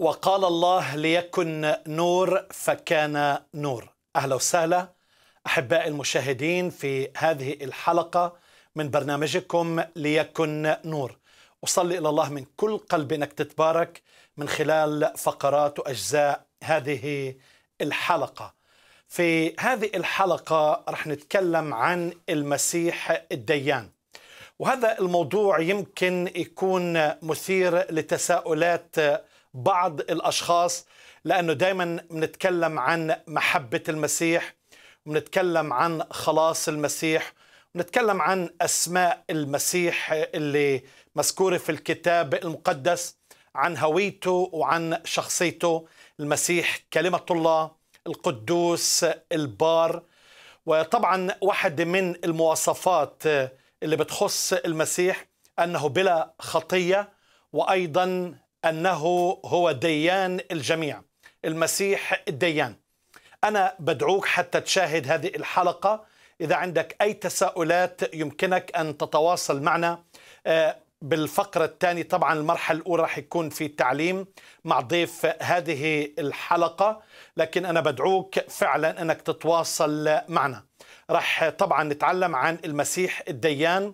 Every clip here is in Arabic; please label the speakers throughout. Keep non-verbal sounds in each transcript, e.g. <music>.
Speaker 1: وقال الله ليكن نور فكان نور اهلا وسهلا احبائي المشاهدين في هذه الحلقه من برنامجكم ليكن نور اصلي الى الله من كل قلب انك تتبارك من خلال فقرات واجزاء هذه الحلقه في هذه الحلقه رح نتكلم عن المسيح الديان وهذا الموضوع يمكن يكون مثير لتساؤلات بعض الاشخاص لانه دائما بنتكلم عن محبه المسيح بنتكلم عن خلاص المسيح بنتكلم عن اسماء المسيح اللي مذكوره في الكتاب المقدس عن هويته وعن شخصيته المسيح كلمه الله القدوس البار وطبعا واحد من المواصفات اللي بتخص المسيح انه بلا خطيه وايضا أنه هو ديان الجميع المسيح الديان أنا بدعوك حتى تشاهد هذه الحلقة إذا عندك أي تساؤلات يمكنك أن تتواصل معنا آه، بالفقرة الثانية طبعا المرحلة الأولى راح يكون في تعليم مع ضيف هذه الحلقة لكن أنا بدعوك فعلا أنك تتواصل معنا راح طبعا نتعلم عن المسيح الديان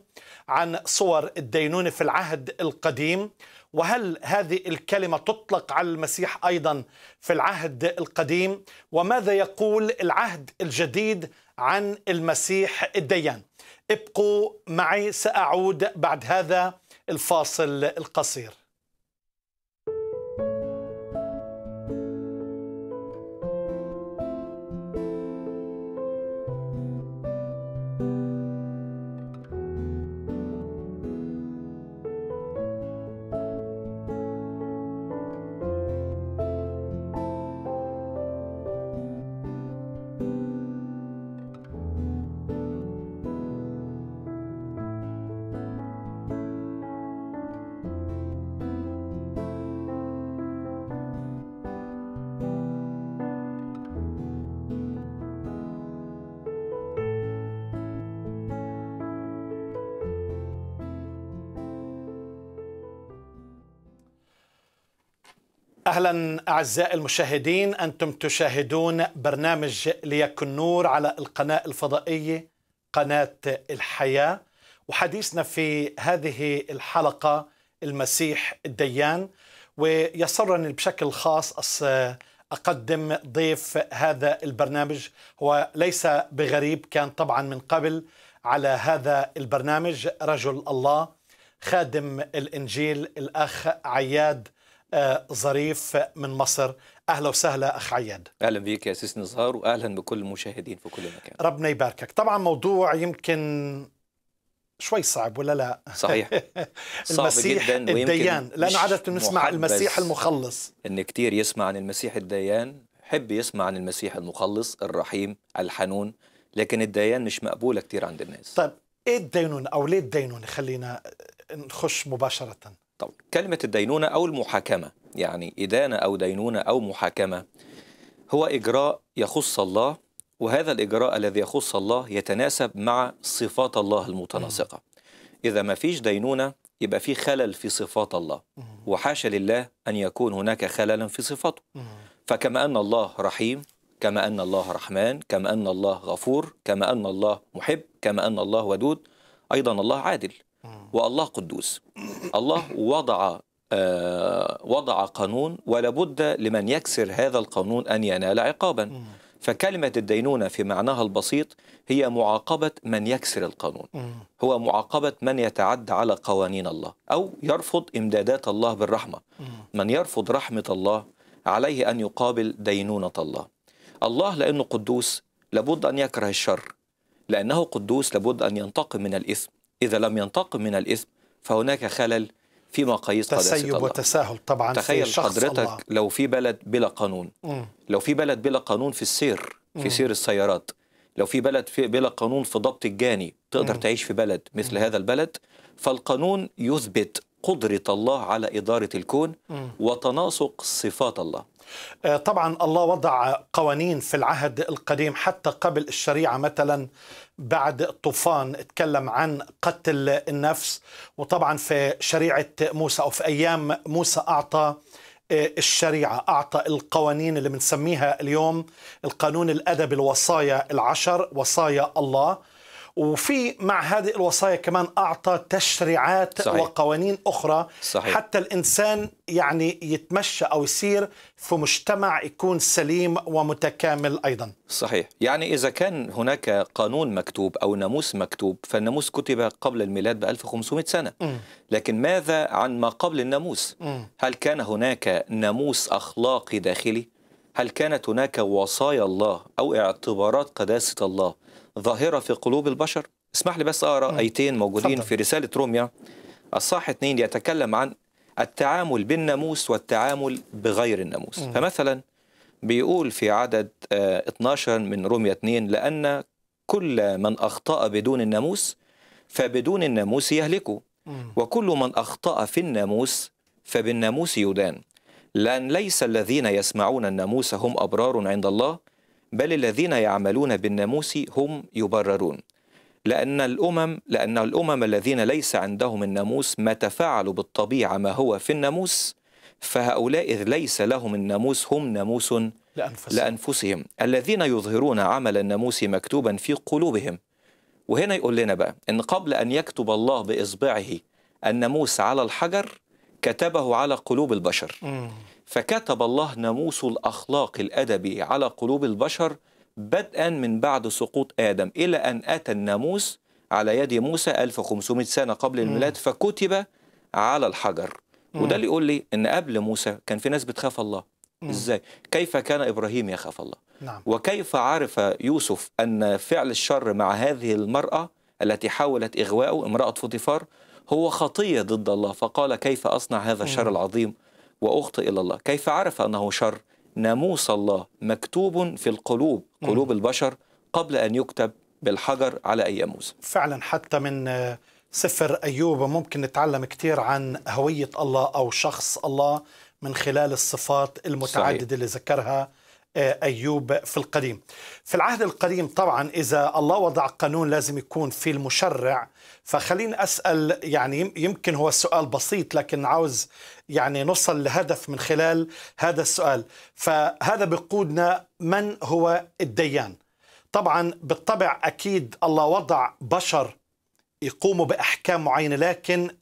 Speaker 1: عن صور الدينونة في العهد القديم وهل هذه الكلمة تطلق على المسيح أيضا في العهد القديم وماذا يقول العهد الجديد عن المسيح الديان ابقوا معي سأعود بعد هذا الفاصل القصير اهلا اعزائي المشاهدين انتم تشاهدون برنامج ليكن نور على القناه الفضائيه قناه الحياه وحديثنا في هذه الحلقه المسيح الديان ويسرني بشكل خاص اقدم ضيف هذا البرنامج هو ليس بغريب كان طبعا من قبل على هذا البرنامج رجل الله خادم الانجيل الاخ عياد آه، ظريف من مصر اهلا وسهلا اخ عياد
Speaker 2: اهلا بك يا سيس نزار واهلا بكل المشاهدين في كل مكان
Speaker 1: ربنا يباركك طبعا موضوع يمكن شوي صعب ولا لا صحيح <laughs> صعب جدا الديان لانه عاده نسمع المسيح
Speaker 2: المخلص ان كتير يسمع عن المسيح الديان حب يسمع عن المسيح المخلص الرحيم الحنون لكن الديان مش مقبوله كتير عند الناس طيب
Speaker 1: ايه الدينونه او ليه الدينونه خلينا نخش مباشره
Speaker 2: طب كلمة الدينونة أو المحاكمة يعني إدانة أو دينونة أو محاكمة هو إجراء يخص الله وهذا الإجراء الذي يخص الله يتناسب مع صفات الله المتناسقة إذا ما فيش دينونة يبقى في خلل في صفات الله وحاشا لله أن يكون هناك خللا في صفاته فكما أن الله رحيم كما أن الله رحمن كما أن الله غفور كما أن الله محب كما أن الله ودود أيضا الله عادل والله قدوس الله وضع آه، وضع قانون ولابد لمن يكسر هذا القانون أن ينال عقابا فكلمة الدينونة في معناها البسيط هي معاقبة من يكسر القانون هو معاقبة من يتعدى على قوانين الله أو يرفض إمدادات الله بالرحمة من يرفض رحمة الله عليه أن يقابل دينونة الله الله لأنه قدوس لابد أن يكره الشر لأنه قدوس لابد أن ينتقم من الإثم إذا لم ينتقم من الإثم فهناك خلل في مقاييس قداسة تسيب
Speaker 1: وتساهل طبعا تخيل في حضرتك الله.
Speaker 2: لو في بلد بلا قانون م. لو في بلد بلا قانون في السير في م. سير السيارات لو في بلد في بلا قانون في ضبط الجاني تقدر م. تعيش في بلد مثل م. هذا البلد فالقانون يثبت قدرة الله على إدارة الكون وتناسق صفات الله
Speaker 1: آه، طبعا الله وضع قوانين في العهد القديم حتى قبل الشريعة مثلا بعد طوفان اتكلم عن قتل النفس وطبعا في شريعة موسى أو في أيام موسى أعطى آه، الشريعة أعطى القوانين اللي بنسميها اليوم القانون الأدب الوصايا العشر وصايا الله وفي مع هذه الوصايا كمان أعطى تشريعات صحيح. وقوانين أخرى صحيح. حتى الإنسان يعني يتمشى أو يسير في مجتمع يكون سليم ومتكامل أيضا
Speaker 2: صحيح يعني إذا كان هناك قانون مكتوب أو ناموس مكتوب فالناموس كتب قبل الميلاد ب 1500 سنة م. لكن ماذا عن ما قبل الناموس م. هل كان هناك ناموس أخلاقي داخلي هل كانت هناك وصايا الله أو اعتبارات قداسة الله ظاهرة في قلوب البشر اسمح لي بس أقرأ آيتين موجودين في رسالة روميا الصاح اثنين يتكلم عن التعامل بالناموس والتعامل بغير الناموس فمثلا بيقول في عدد 12 آه، من روميا 2 لأن كل من أخطأ بدون الناموس فبدون الناموس يهلكوا وكل من أخطأ في الناموس فبالناموس يدان لأن ليس الذين يسمعون الناموس هم أبرار عند الله بل الذين يعملون بالناموس هم يبررون لأن الأمم لأن الأمم الذين ليس عندهم الناموس متى فعلوا بالطبيعة ما هو في الناموس فهؤلاء إذ ليس لهم الناموس هم ناموس لأنفسهم. لأنفسهم الذين يظهرون عمل الناموس مكتوبا في قلوبهم وهنا يقول لنا بقى إن قبل أن يكتب الله بإصبعه الناموس على الحجر كتبه على قلوب البشر فكتب الله ناموس الأخلاق الأدبي على قلوب البشر بدءا من بعد سقوط آدم إلى أن أتى الناموس على يد موسى 1500 سنة قبل الميلاد فكتب على الحجر وده اللي يقول لي ان قبل موسى كان في ناس بتخاف الله ازاي كيف كان ابراهيم يخاف الله نعم. وكيف عرف يوسف ان فعل الشر مع هذه المراه التي حاولت اغواءه امراه فطفار هو خطيه ضد الله فقال كيف اصنع هذا الشر العظيم وأخطئ إلى الله كيف عرف أنه شر ناموس الله مكتوب في القلوب قلوب البشر قبل أن يكتب بالحجر على أي موسى
Speaker 1: فعلا حتى من سفر أيوب ممكن نتعلم كثير عن هوية الله أو شخص الله من خلال الصفات المتعددة صحيح. اللي ذكرها أيوب في القديم في العهد القديم طبعا إذا الله وضع قانون لازم يكون في المشرع فخليني أسأل يعني يمكن هو سؤال بسيط لكن عاوز يعني نصل لهدف من خلال هذا السؤال فهذا بقودنا من هو الديان طبعا بالطبع أكيد الله وضع بشر يقوموا بأحكام معينة لكن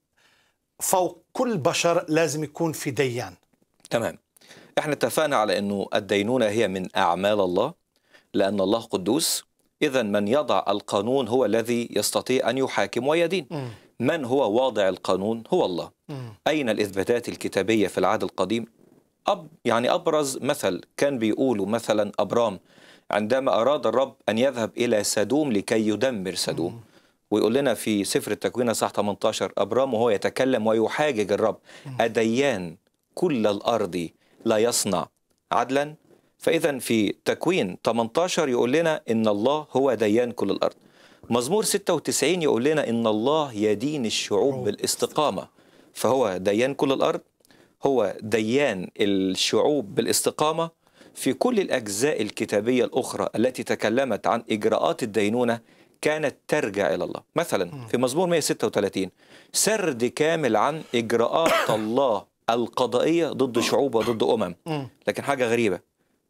Speaker 1: فوق كل بشر لازم يكون في ديان
Speaker 2: تمام احنا اتفقنا على انه الدينونة هي من أعمال الله لأن الله قدوس إذا من يضع القانون هو الذي يستطيع أن يحاكم ويدين من هو واضع القانون هو الله أين الإثباتات الكتابية في العهد القديم أب يعني أبرز مثل كان بيقوله مثلا أبرام عندما أراد الرب أن يذهب إلى سدوم لكي يدمر سدوم ويقول لنا في سفر التكوين صح 18 أبرام وهو يتكلم ويحاجج الرب أديان كل الأرض لا يصنع عدلا فإذا في تكوين 18 يقول لنا إن الله هو ديان كل الأرض مزمور 96 يقول لنا إن الله يدين الشعوب بالاستقامة فهو ديان كل الأرض هو ديان الشعوب بالاستقامة في كل الأجزاء الكتابية الأخرى التي تكلمت عن إجراءات الدينونة كانت ترجع إلى الله مثلا في مزمور 136 سرد كامل عن إجراءات <coughs> الله القضائيه ضد آه. شعوب وضد امم لكن حاجه غريبه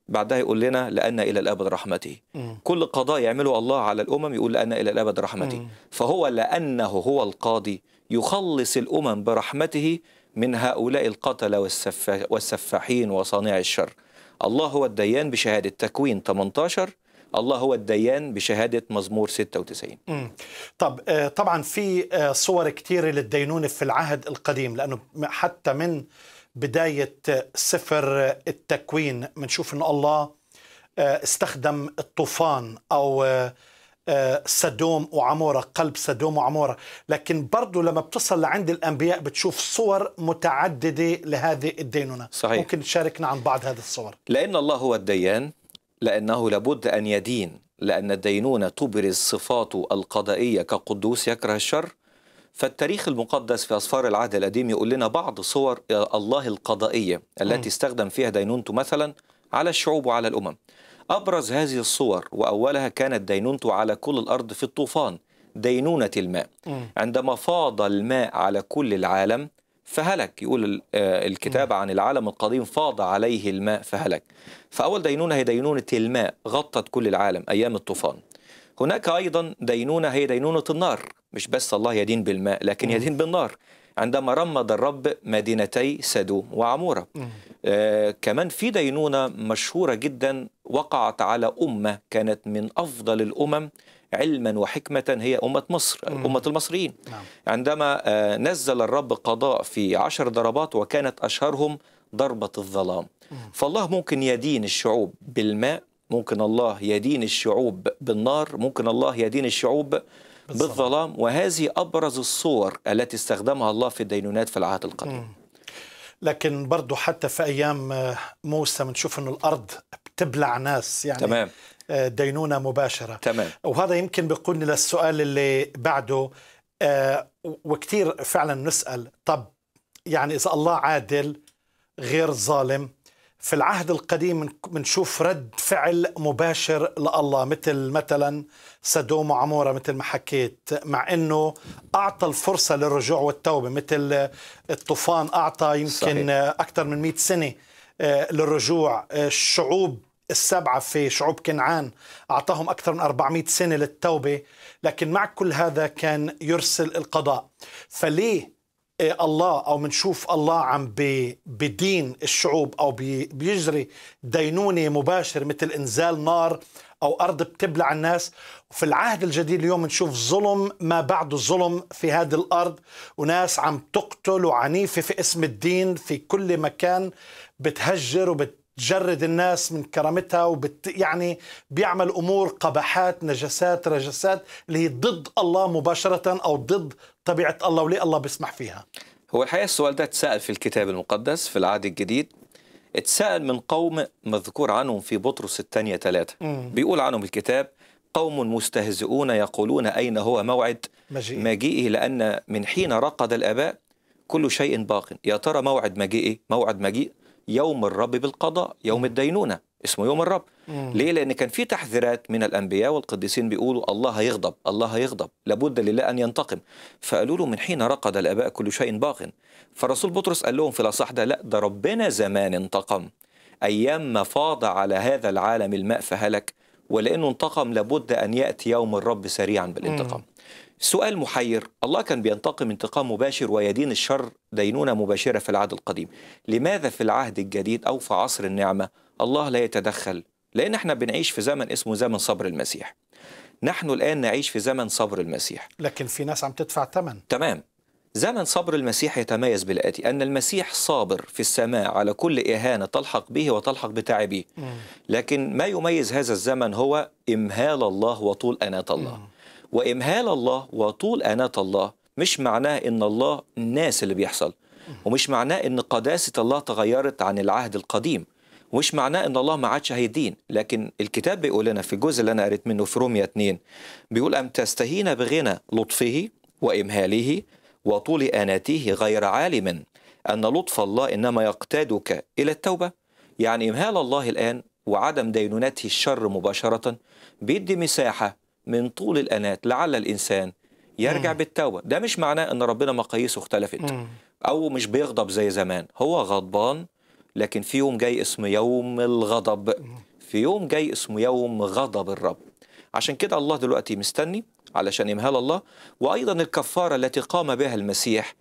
Speaker 2: بعدها يقول لنا لأن إلى الأبد رحمته كل قضاء يعمله الله على الأمم يقول لأن إلى الأبد رحمته فهو لأنه هو القاضي يخلص الأمم برحمته من هؤلاء القتلة والسفاحين وصانع الشر الله هو الديان بشهادة تكوين 18 الله هو الديان بشهادة مزمور 96
Speaker 1: طب آه، طبعا في آه، صور كثيرة للدينونة في العهد القديم لأنه حتى من بداية سفر التكوين بنشوف أن الله آه، استخدم الطوفان أو سدوم وعمورة قلب سدوم وعمورة لكن برضو لما بتصل لعند الأنبياء بتشوف صور متعددة لهذه الدينونة صحيح. ممكن تشاركنا عن بعض هذه الصور
Speaker 2: لأن الله هو الديان لأنه لابد أن يدين لأن الدينونة تبرز صفاته القضائية كقدوس يكره الشر فالتاريخ المقدس في أسفار العهد القديم يقول لنا بعض صور الله القضائية التي استخدم فيها دينونته مثلا على الشعوب وعلى الأمم أبرز هذه الصور وأولها كانت دينونته على كل الأرض في الطوفان دينونة الماء عندما فاض الماء على كل العالم فهلك يقول آه، الكتاب عن العالم القديم فاض عليه الماء فهلك فأول دينونة هي دينونة الماء غطت كل العالم أيام الطوفان هناك أيضا دينونة هي دينونة النار مش بس الله يدين بالماء لكن يدين بالنار عندما رمض الرب مدينتي سدوم وعمورة آه كمان في دينونة مشهورة جدا وقعت على أمة كانت من أفضل الأمم علما وحكمة هي أمة مصر أمة المصريين نعم. عندما آه نزل الرب قضاء في عشر ضربات وكانت أشهرهم ضربة الظلام مم. فالله ممكن يدين الشعوب بالماء ممكن الله يدين الشعوب بالنار ممكن الله يدين الشعوب بالظلام, بالظلام وهذه أبرز الصور التي استخدمها الله في الدينونات في العهد القديم
Speaker 1: لكن برضه حتى في أيام آه، موسى بنشوف أن الأرض بتبلع ناس يعني تمام. آه، دينونة مباشرة تمام. وهذا يمكن بيقودني للسؤال اللي بعده آه، وكثير فعلا نسأل طب يعني إذا الله عادل غير ظالم في العهد القديم بنشوف رد فعل مباشر لله مثل مثلا سدوم وعموره مثل ما حكيت مع انه اعطى الفرصه للرجوع والتوبه مثل الطوفان اعطى يمكن اكثر من 100 سنه آه، للرجوع آه، الشعوب السبعه في شعوب كنعان اعطاهم اكثر من 400 سنه للتوبه لكن مع كل هذا كان يرسل القضاء فليه إيه الله او بنشوف الله عم بدين الشعوب او بيجري دينونه مباشر مثل انزال نار او ارض بتبلع الناس في العهد الجديد اليوم بنشوف ظلم ما بعده ظلم في هذه الارض وناس عم تقتل وعنيفه في اسم الدين في كل مكان بتهجر وبتجرد الناس من كرامتها وبت يعني بيعمل امور قبحات نجسات رجسات اللي هي ضد الله مباشره او ضد طبيعه الله وليه الله بيسمح فيها
Speaker 2: هو الحقيقه السؤال ده اتسال في الكتاب المقدس في العهد الجديد اتسال من قوم مذكور عنهم في بطرس الثانيه ثلاثه بيقول عنهم الكتاب قوم مستهزئون يقولون أين هو موعد مجيئ. مجيئه لأن من حين رقد الآباء كل شيء باق يا ترى موعد مجيئه موعد مجيء يوم الرب بالقضاء يوم الدينونة اسمه يوم الرب مم. ليه لان كان في تحذيرات من الانبياء والقديسين بيقولوا الله هيغضب الله هيغضب لابد لله ان ينتقم فقالوا له من حين رقد الاباء كل شيء باق فالرسول بطرس قال لهم في الاصح ده لا ده ربنا زمان انتقم ايام ما فاض على هذا العالم الماء فهلك ولانه انتقم لابد ان ياتي يوم الرب سريعا بالانتقام مم. سؤال محير الله كان بينتقم انتقام مباشر ويدين الشر دينونة مباشرة في العهد القديم لماذا في العهد الجديد أو في عصر النعمة الله لا يتدخل لأن احنا بنعيش في زمن اسمه زمن صبر المسيح نحن الآن نعيش في زمن صبر المسيح
Speaker 1: لكن في ناس عم تدفع ثمن
Speaker 2: تمام زمن صبر المسيح يتميز بالآتي أن المسيح صابر في السماء على كل إهانة تلحق به وتلحق بتعبه لكن ما يميز هذا الزمن هو إمهال الله وطول أناة الله وإمهال الله وطول أناة الله مش معناه إن الله الناس اللي بيحصل ومش معناه إن قداسة الله تغيرت عن العهد القديم مش معناه ان الله ما عادش هيدين لكن الكتاب بيقول لنا في الجزء اللي انا قريت منه في روميا 2 بيقول ام تستهين بغنى لطفه وامهاله وطول اناته غير عالم ان لطف الله انما يقتادك الى التوبه يعني امهال الله الان وعدم دينونته الشر مباشره بيدي مساحه من طول الانات لعل الانسان يرجع مم. بالتوبه ده مش معناه ان ربنا مقاييسه اختلفت مم. او مش بيغضب زي زمان هو غضبان لكن في يوم جاي اسمه يوم الغضب في يوم جاي اسمه يوم غضب الرب عشان كده الله دلوقتي مستني علشان يمهل الله وأيضا الكفارة التي قام بها المسيح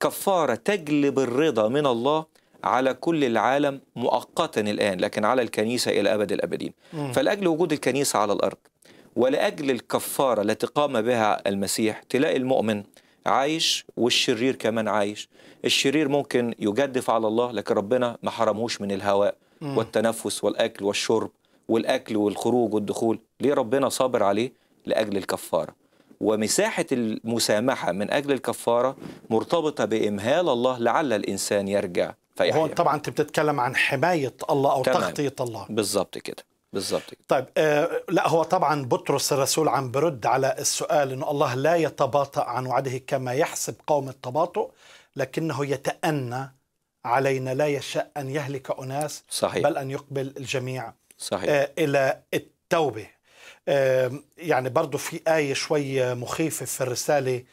Speaker 2: كفارة تجلب الرضا من الله على كل العالم مؤقتا الآن لكن على الكنيسة إلى أبد الأبدين فلأجل وجود الكنيسة على الأرض ولأجل الكفارة التي قام بها المسيح تلاقي المؤمن عايش والشرير كمان عايش الشرير ممكن يجدف على الله لكن ربنا ما حرمهوش من الهواء والتنفس والأكل والشرب والأكل والخروج والدخول ليه ربنا صابر عليه لأجل الكفارة ومساحة المسامحة من أجل الكفارة مرتبطة بإمهال الله لعل الإنسان يرجع هون هو
Speaker 1: طبعا أنت بتتكلم عن حماية الله أو تغطية الله
Speaker 2: بالظبط كده بالضبط
Speaker 1: طيب آه، لا هو طبعا بطرس الرسول عم برد على السؤال انه الله لا يتباطأ عن وعده كما يحسب قوم التباطؤ لكنه يتأنى علينا لا يشاء ان يهلك اناس صحيح. بل ان يقبل الجميع صحيح. آه، الى التوبه آه، يعني برضه في ايه شوي مخيفه في الرساله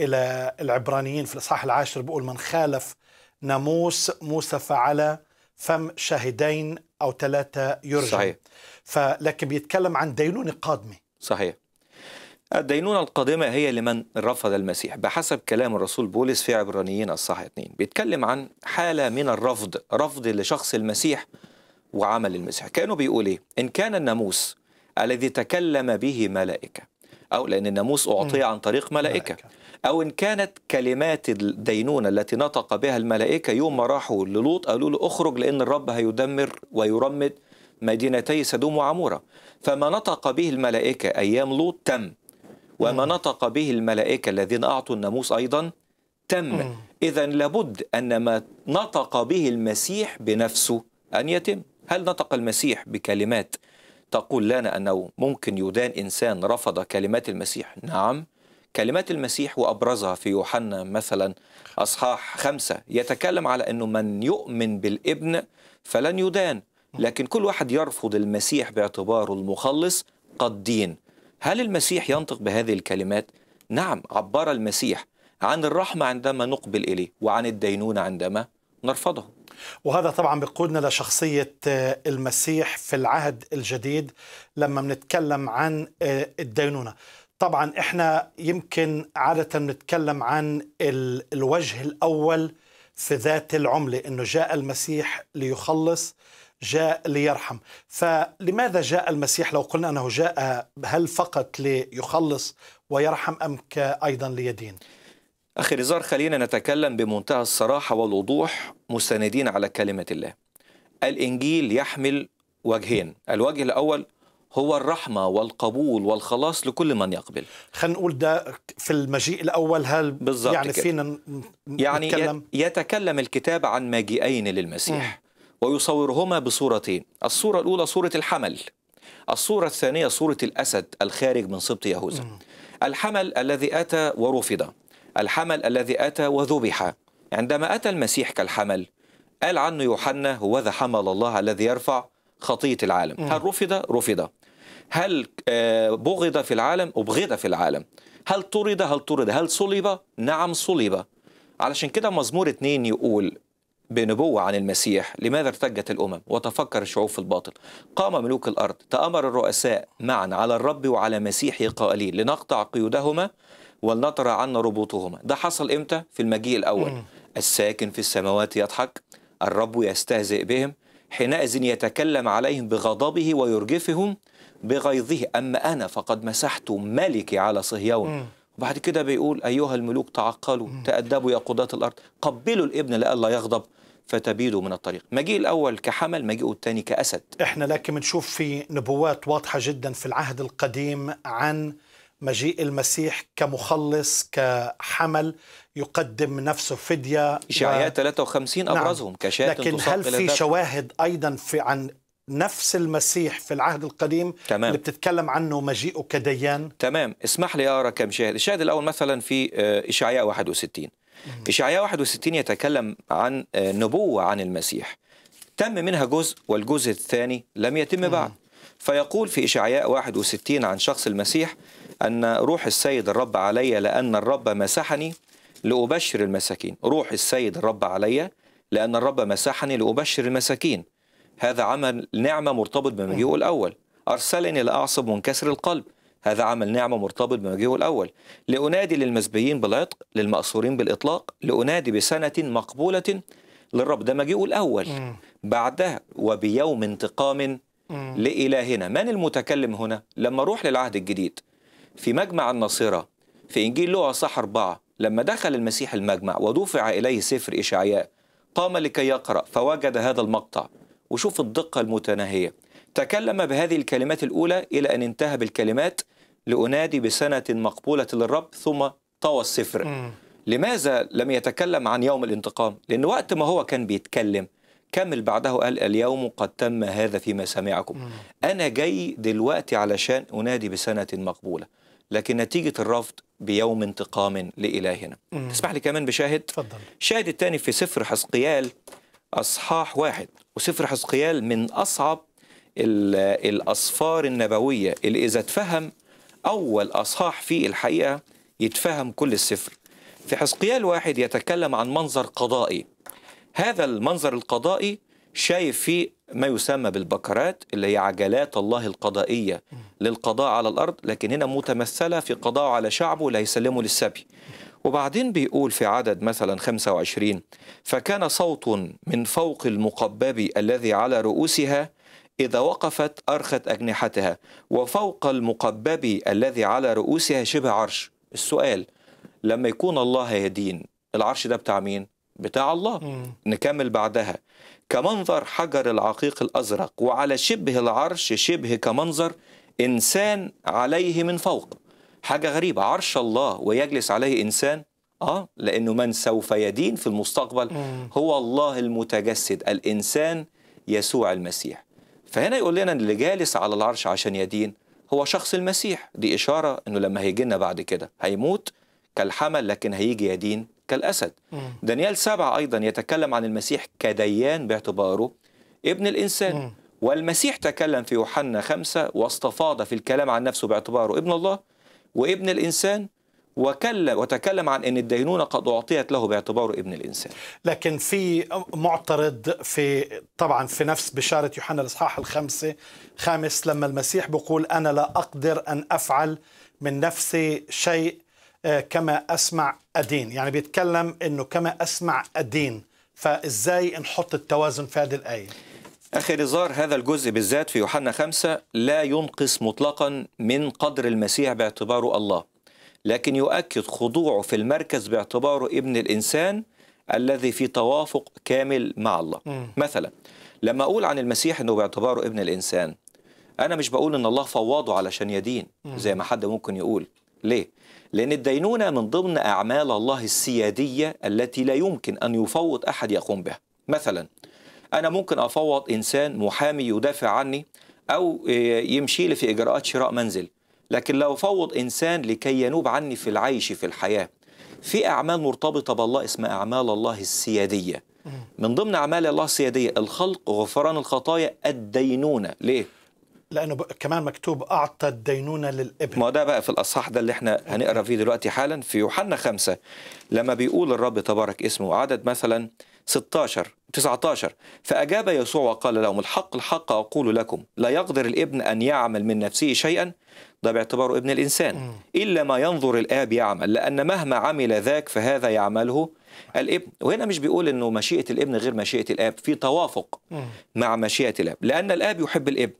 Speaker 1: الى العبرانيين في الاصحاح العاشر بيقول من خالف ناموس موسى فعل فم شاهدين أو ثلاثة يرجع صحيح فلكن بيتكلم عن دينونة قادمة
Speaker 2: صحيح الدينونة القادمة هي لمن رفض المسيح بحسب كلام الرسول بولس في عبرانيين الصح 2 بيتكلم عن حالة من الرفض رفض لشخص المسيح وعمل المسيح كأنه بيقول إيه إن كان الناموس الذي تكلم به ملائكة أو لأن الناموس أعطي عن طريق ملائكة أو إن كانت كلمات الدينونة التي نطق بها الملائكة يوم ما راحوا للوط قالوا له اخرج لأن الرب هيدمر ويرمد مدينتي سدوم وعمورة فما نطق به الملائكة أيام لوط تم وما نطق به الملائكة الذين أعطوا الناموس أيضا تم إذا لابد أن ما نطق به المسيح بنفسه أن يتم هل نطق المسيح بكلمات تقول لنا أنه ممكن يدان إنسان رفض كلمات المسيح نعم كلمات المسيح وأبرزها في يوحنا مثلا أصحاح خمسة يتكلم على أنه من يؤمن بالابن فلن يدان لكن كل واحد يرفض المسيح باعتباره المخلص قد دين هل المسيح ينطق بهذه الكلمات؟ نعم عبر المسيح عن الرحمة عندما نقبل إليه وعن الدينونة عندما نرفضه وهذا طبعا بقودنا
Speaker 1: لشخصية آه، المسيح في العهد الجديد لما بنتكلم عن آه، الدينونة طبعا احنا يمكن عادة بنتكلم عن الوجه الأول في ذات العملة أنه جاء المسيح ليخلص جاء ليرحم فلماذا جاء المسيح لو قلنا أنه جاء هل فقط ليخلص ويرحم أم أيضا ليدين
Speaker 2: أخي نزار خلينا نتكلم بمنتهى الصراحة والوضوح مستندين على كلمة الله الإنجيل يحمل وجهين الوجه الأول هو الرحمة والقبول والخلاص لكل من يقبل خلينا نقول ده في المجيء الأول هل بالزبط يعني كده. فينا
Speaker 1: يعني
Speaker 2: يتكلم الكتاب عن مجيئين للمسيح م. ويصورهما بصورتين الصورة الأولى صورة الحمل الصورة الثانية صورة الأسد الخارج من سبط يهوذا الحمل الذي أتى ورفض الحمل الذي أتى وذبح عندما أتى المسيح كالحمل قال عنه يوحنا هو ذا حمل الله الذي يرفع خطية العالم هل رفض؟ رفض هل آه، بغض في العالم؟ أبغض في العالم هل طرد؟ هل طرد؟ هل صلب؟ نعم صلب علشان كده مزمور اتنين يقول بنبوة عن المسيح لماذا ارتجت الأمم وتفكر الشعوب في الباطل قام ملوك الأرض تأمر الرؤساء معا على الرب وعلى مسيحه قائلين لنقطع قيودهما ولنطرى عنا ربوطهما ده حصل امتى في المجيء الاول الساكن في السماوات يضحك الرب يستهزئ بهم حينئذ يتكلم عليهم بغضبه ويرجفهم بغيظه أما أنا فقد مسحت ملكي على صهيون وبعد كده بيقول أيها الملوك تعقلوا تأدبوا يا قضاة الأرض قبلوا الابن لئلا يغضب فتبيدوا من الطريق مجيء الأول كحمل مجيء الثاني كأسد
Speaker 1: إحنا لكن بنشوف في نبوات واضحة جدا في العهد القديم عن مجيء المسيح كمخلص كحمل يقدم نفسه فدية إشعياء و... 53
Speaker 2: نعم. أبرزهم نعم. كشاة لكن هل في شواهد
Speaker 1: أيضا في عن نفس المسيح في العهد القديم تمام. اللي بتتكلم عنه مجيئه
Speaker 2: كديان تمام اسمح لي أقرأ كم شاهد الشاهد الأول مثلا في آه، إشعياء 61 إشعياء 61 يتكلم عن آه، نبوة عن المسيح تم منها جزء والجزء الثاني لم يتم بعد فيقول في إشعياء 61 عن شخص المسيح أن روح السيد الرب علي لأن الرب مسحني لأبشر المساكين روح السيد الرب علي لأن الرب مسحني لأبشر المساكين هذا عمل نعمة مرتبط بمجيئه الأول أرسلني لأعصب منكسر القلب هذا عمل نعمة مرتبط بمجيئه الأول لأنادي للمسبيين بالعتق للمأسورين بالإطلاق لأنادي بسنة مقبولة للرب ده مجيئه الأول بعدها وبيوم انتقام لإلهنا من المتكلم هنا لما أروح للعهد الجديد في مجمع الناصرة في إنجيل لوقا صح أربعة لما دخل المسيح المجمع ودفع إليه سفر إشعياء قام لكي يقرأ فوجد هذا المقطع وشوف الدقة المتناهية تكلم بهذه الكلمات الأولى إلى أن انتهى بالكلمات لأنادي بسنة مقبولة للرب ثم طوى السفر لماذا لم يتكلم عن يوم الانتقام؟ لأن وقت ما هو كان بيتكلم كمل بعده قال اليوم قد تم هذا فيما سمعكم أنا جاي دلوقتي علشان أنادي بسنة مقبولة لكن نتيجة الرفض بيوم انتقام لإلهنا تسمح لي كمان بشاهد فضل. شاهد الثاني في سفر حسقيال أصحاح واحد وسفر حسقيال من أصعب الأصفار النبوية اللي إذا اتفهم أول أصحاح فيه الحقيقة يتفهم كل السفر في حسقيال واحد يتكلم عن منظر قضائي هذا المنظر القضائي شايف فيه ما يسمى بالبكرات اللي هي عجلات الله القضائية للقضاء على الأرض لكن هنا متمثلة في قضاء على شعبه اللي هيسلمه للسبي وبعدين بيقول في عدد مثلا 25 فكان صوت من فوق المقبب الذي على رؤوسها إذا وقفت أرخت أجنحتها وفوق المقبب الذي على رؤوسها شبه عرش السؤال لما يكون الله يدين العرش ده بتاع مين؟ بتاع الله مم. نكمل بعدها كمنظر حجر العقيق الأزرق وعلى شبه العرش شبه كمنظر إنسان عليه من فوق حاجة غريبة عرش الله ويجلس عليه إنسان آه لأنه من سوف يدين في المستقبل مم. هو الله المتجسد الإنسان يسوع المسيح فهنا يقول لنا اللي جالس على العرش عشان يدين هو شخص المسيح دي إشارة أنه لما هيجي لنا بعد كده هيموت كالحمل لكن هيجي يدين كالأسد دانيال سبعة أيضا يتكلم عن المسيح كديان باعتباره ابن الإنسان والمسيح تكلم في يوحنا خمسة واستفاض في الكلام عن نفسه باعتباره ابن الله وابن الإنسان وكلم وتكلم عن ان الدينونه قد اعطيت له باعتباره ابن الانسان.
Speaker 1: لكن في معترض في طبعا في نفس بشاره يوحنا الاصحاح الخمسه خامس لما المسيح بيقول انا لا اقدر ان افعل من نفسي شيء آه، كما اسمع أدين يعني بيتكلم انه كما اسمع أدين فازاي نحط التوازن في هذه الايه
Speaker 2: أخي نزار هذا الجزء بالذات في يوحنا خمسة لا ينقص مطلقا من قدر المسيح باعتباره الله لكن يؤكد خضوعه في المركز باعتباره ابن الإنسان الذي في توافق كامل مع الله م. مثلا لما أقول عن المسيح أنه باعتباره ابن الإنسان أنا مش بقول أن الله فوضه علشان يدين زي ما حد ممكن يقول ليه؟ لأن الدينونة من ضمن أعمال الله السيادية التي لا يمكن أن يفوض أحد يقوم بها مثلا أنا ممكن أفوض إنسان محامي يدافع عني أو آه، يمشي لي في إجراءات شراء منزل لكن لو فوض إنسان لكي ينوب عني في العيش في الحياة في أعمال مرتبطة بالله اسمها أعمال الله السيادية من ضمن أعمال الله السيادية الخلق وغفران الخطايا الدينونة ليه؟
Speaker 1: لانه كمان مكتوب اعطى الدينونه للابن
Speaker 2: ما ده بقى في الاصحاح ده اللي احنا هنقرا فيه دلوقتي حالا في يوحنا خمسة لما بيقول الرب تبارك اسمه عدد مثلا 16 19 فأجاب يسوع وقال لهم الحق الحق أقول لكم لا يقدر الابن أن يعمل من نفسه شيئا ده باعتباره ابن الإنسان إلا ما ينظر الآب يعمل لأن مهما عمل ذاك فهذا يعمله الابن وهنا مش بيقول انه مشيئه الابن غير مشيئه الاب في توافق مع مشيئه الاب لان الاب يحب الابن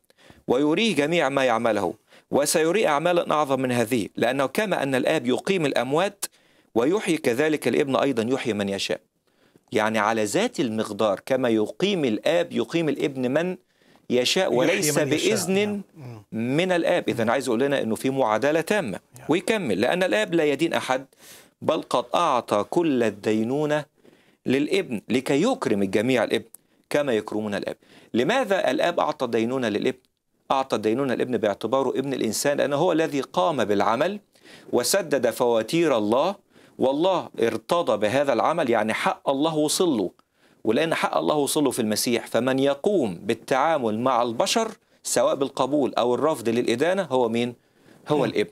Speaker 2: ويريه جميع ما يعمله وسيري أعمالا أعظم من هذه لأنه كما أن الآب يقيم الأموات ويحيي كذلك الابن أيضا يحيي من يشاء يعني على ذات المقدار كما يقيم الآب يقيم الابن من يشاء وليس من يشاء. بإذن نعم. من الآب إذا عايز أقول لنا أنه في معادلة تامة ويكمل لأن الآب لا يدين أحد بل قد أعطى كل الدينونة للابن لكي يكرم الجميع الابن كما يكرمون الاب لماذا الاب اعطى دينونه للابن أعطى الدينونة الابن باعتباره ابن الإنسان لأنه هو الذي قام بالعمل وسدد فواتير الله والله ارتضى بهذا العمل يعني حق الله وصل له ولأن حق الله وصل له في المسيح فمن يقوم بالتعامل مع البشر سواء بالقبول أو الرفض للإدانة هو مين؟ هو نعم. الابن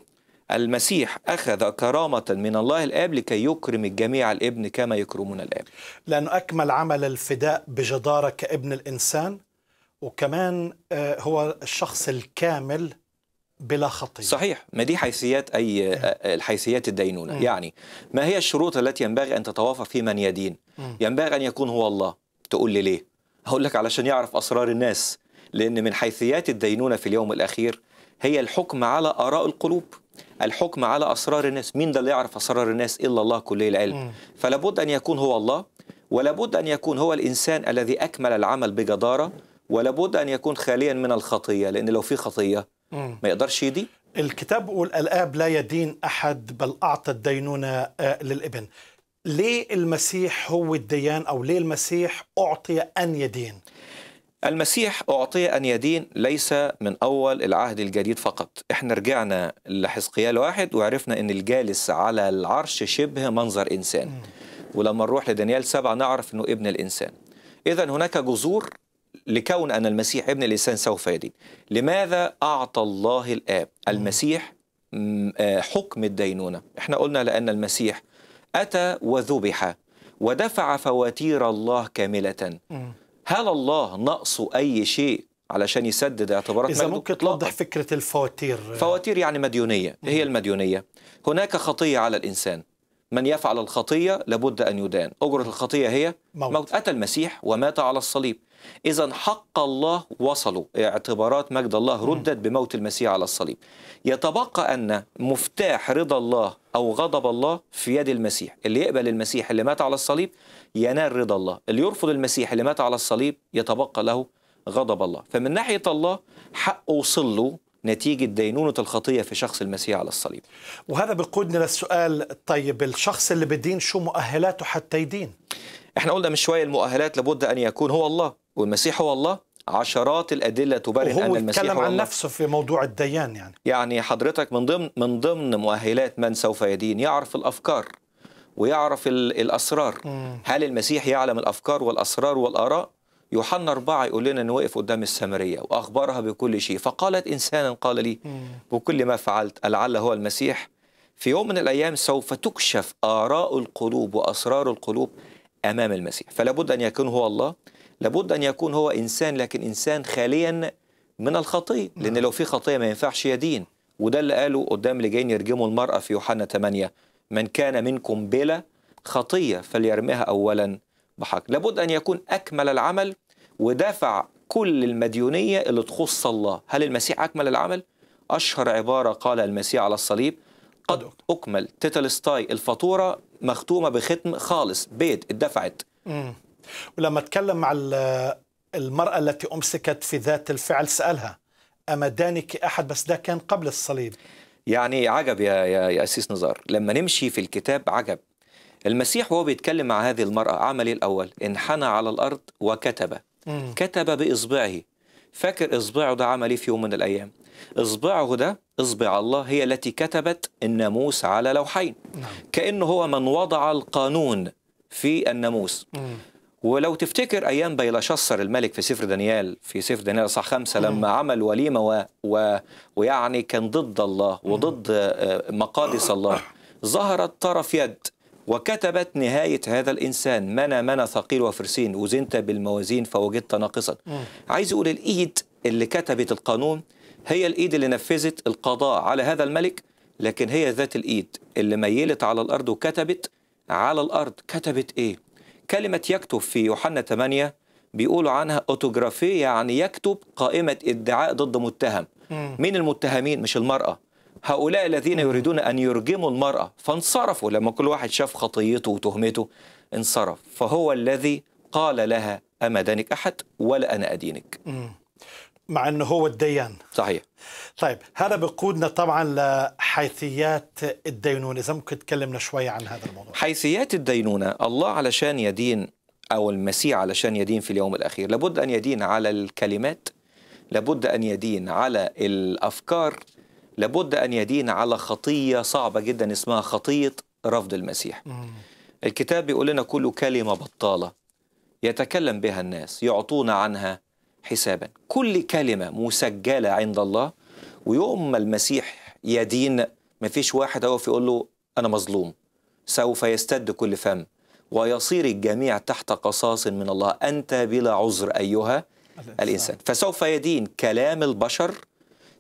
Speaker 2: المسيح أخذ كرامة من الله الآب لكي يكرم الجميع الابن كما يكرمون الآب
Speaker 1: لأنه أكمل عمل الفداء بجدارة كابن الإنسان وكمان آه، هو الشخص الكامل بلا خطية
Speaker 2: صحيح ما دي حيثيات أي آه، آه، الحيثيات الدينونة م. يعني ما هي الشروط التي ينبغي أن تتوافر في من يدين م. ينبغي أن يكون هو الله تقول لي ليه هقول لك علشان يعرف أسرار الناس لأن من حيثيات الدينونة في اليوم الأخير هي الحكم على آراء القلوب الحكم على أسرار الناس مين ده اللي يعرف أسرار الناس إلا الله كل العلم م. فلابد أن يكون هو الله ولابد أن يكون هو الإنسان الذي أكمل العمل بجدارة ولابد أن يكون خاليا من الخطية لأن لو في خطية ما يقدرش يدي الكتاب
Speaker 1: الاب لا يدين أحد بل أعطى الدينونة آه، للابن ليه المسيح هو الديان أو ليه المسيح أعطي أن يدين؟
Speaker 2: المسيح أعطي أن يدين ليس من أول العهد الجديد فقط إحنا رجعنا لحزقيال واحد وعرفنا أن الجالس على العرش شبه منظر إنسان ولما نروح لدانيال سبعة نعرف أنه ابن الإنسان إذا هناك جذور لكون أن المسيح ابن الإنسان سوف يدين لماذا أعطى الله الآب المسيح آه، حكم الدينونة احنا قلنا لأن المسيح أتى وذبح ودفع فواتير الله كاملة هل الله نقص أي شيء علشان يسدد اعتبارات إذا ممكن
Speaker 1: توضح فكرة الفواتير فواتير
Speaker 2: يعني مديونية هي إيه المديونية هناك خطية على الإنسان من يفعل الخطية لابد أن يدان أجرة الخطية هي موت, موت. أتى المسيح ومات على الصليب إذا حق الله وصلوا اعتبارات مجد الله ردت بموت المسيح على الصليب يتبقى أن مفتاح رضا الله أو غضب الله في يد المسيح اللي يقبل المسيح اللي مات على الصليب ينال رضا الله اللي يرفض المسيح اللي مات على الصليب يتبقى له غضب الله فمن ناحية الله حقه وصل له نتيجة دينونة الخطية في شخص المسيح على الصليب
Speaker 1: وهذا بيقودنا للسؤال طيب الشخص اللي بدين شو مؤهلاته
Speaker 2: حتى يدين احنا قلنا من شوية المؤهلات لابد أن يكون هو الله والمسيح هو الله عشرات الادله تبرهن ان المسيح هو الله عن نفسه
Speaker 1: في موضوع الديان يعني
Speaker 2: يعني حضرتك من ضمن من ضمن مؤهلات من سوف يدين يعرف الافكار ويعرف الاسرار مم. هل المسيح يعلم الافكار والاسرار والاراء يوحنا أربعة يقول لنا أنه وقف قدام السامرية وأخبرها بكل شيء فقالت إنسانا قال لي بكل ما فعلت لعل هو المسيح في يوم من الأيام سوف تكشف آراء القلوب وأسرار القلوب أمام المسيح فلا بد أن يكون هو الله لابد أن يكون هو إنسان لكن إنسان خاليا من الخطية نعم. لأن لو في خطية ما ينفعش يدين وده اللي قاله قدام اللي جايين يرجموا المرأة في يوحنا 8 من كان منكم بلا خطية فليرميها أولا بحق لابد أن يكون أكمل العمل ودفع كل المديونية اللي تخص الله هل المسيح أكمل العمل؟ أشهر عبارة قال المسيح على الصليب قد أكمل تيتلستاي الفاتورة مختومة بختم خالص بيت اتدفعت
Speaker 1: ولما اتكلم مع المرأة التي أمسكت في ذات الفعل سألها أما دانك أحد بس ده كان قبل الصليب
Speaker 2: يعني عجب يا, يا, يا أسيس نزار لما نمشي في الكتاب عجب المسيح وهو بيتكلم مع هذه المرأة عمل إيه الأول انحنى على الأرض وكتب مم. كتب بإصبعه فاكر إصبعه ده عمل إيه في يوم من الأيام إصبعه ده إصبع الله هي التي كتبت الناموس على لوحين نعم. كأنه هو من وضع القانون في الناموس ولو تفتكر ايام بيلشصر الملك في سفر دانيال في سفر دانيال اصحاح خمسه لما عمل وليمه و... و... ويعني كان ضد الله وضد آه، مقادس الله ظهرت طرف يد وكتبت نهاية هذا الإنسان منا منا ثقيل وفرسين وزنت بالموازين فوجدت ناقصا عايز أقول الإيد اللي كتبت القانون هي الإيد اللي نفذت القضاء على هذا الملك لكن هي ذات الإيد اللي ميلت على الأرض وكتبت على الأرض كتبت إيه؟ كلمة يكتب في يوحنا 8 بيقولوا عنها أوتوغرافية يعني يكتب قائمة ادعاء ضد متهم مين المتهمين مش المرأة هؤلاء الذين يريدون أن يرجموا المرأة فانصرفوا لما كل واحد شاف خطيته وتهمته انصرف فهو الذي قال لها أما دانك أحد ولا أنا أدينك
Speaker 1: مع أنه هو الديان صحيح طيب هذا بقودنا طبعا لحيثيات الدينونة إذا ممكن تكلمنا شوية عن هذا الموضوع
Speaker 2: حيثيات الدينونة الله علشان يدين أو المسيح علشان يدين في اليوم الأخير لابد أن يدين على الكلمات لابد أن يدين على الأفكار لابد أن يدين على خطية صعبة جدا اسمها خطية رفض المسيح الكتاب بيقول لنا كل كلمة بطالة يتكلم بها الناس يعطون عنها حسابا كل كلمة مسجلة عند الله ويوم المسيح يدين مفيش واحد هو يقول له أنا مظلوم سوف يستد كل فم ويصير الجميع تحت قصاص من الله أنت بلا عذر أيها الإنسان فسوف يدين كلام البشر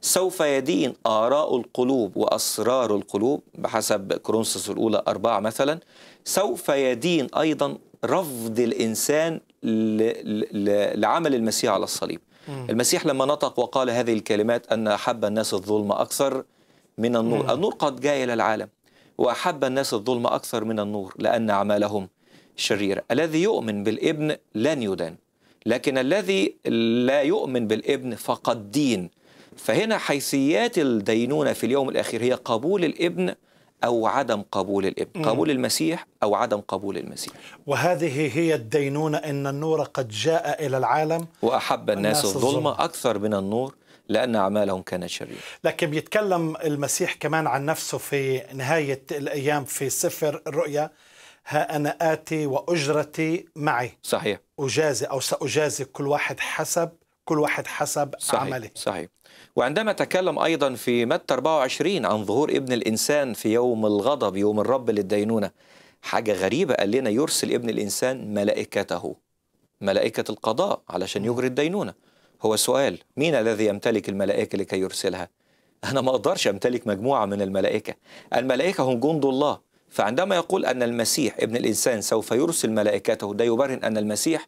Speaker 2: سوف يدين آراء القلوب وأسرار القلوب بحسب كرونسوس الأولى أربعة مثلا سوف يدين أيضا رفض الإنسان لعمل المسيح على الصليب المسيح لما نطق وقال هذه الكلمات أن أحب الناس الظلم أكثر من النور النور قد جاء إلى العالم وأحب الناس الظلم أكثر من النور لأن أعمالهم شريرة الذي يؤمن بالابن لن يدان لكن الذي لا يؤمن بالابن فقد دين فهنا حيثيات الدينونة في اليوم الأخير هي قبول الابن أو عدم قبول الابن قبول المسيح أو عدم قبول المسيح
Speaker 1: وهذه هي الدينونة إن النور قد جاء إلى العالم
Speaker 2: وأحب الناس الظلم أكثر من النور لأن أعمالهم كانت شريرة
Speaker 1: لكن يتكلم المسيح كمان عن نفسه في نهاية الأيام في سفر الرؤيا ها أنا آتي وأجرتي معي صحيح أجازي أو سأجازي كل واحد حسب كل واحد حسب صحيح. عمله
Speaker 2: صحيح وعندما تكلم أيضا في متى 24 عن ظهور ابن الإنسان في يوم الغضب يوم الرب للدينونة حاجة غريبة قال لنا يرسل ابن الإنسان ملائكته ملائكة القضاء علشان يجري الدينونة هو سؤال مين الذي يمتلك الملائكة لكي يرسلها <laughs> أنا ما أقدرش أمتلك مجموعة من الملائكة الملائكة هم جند الله فعندما يقول أن المسيح ابن الإنسان سوف يرسل ملائكته ده يبرهن أن المسيح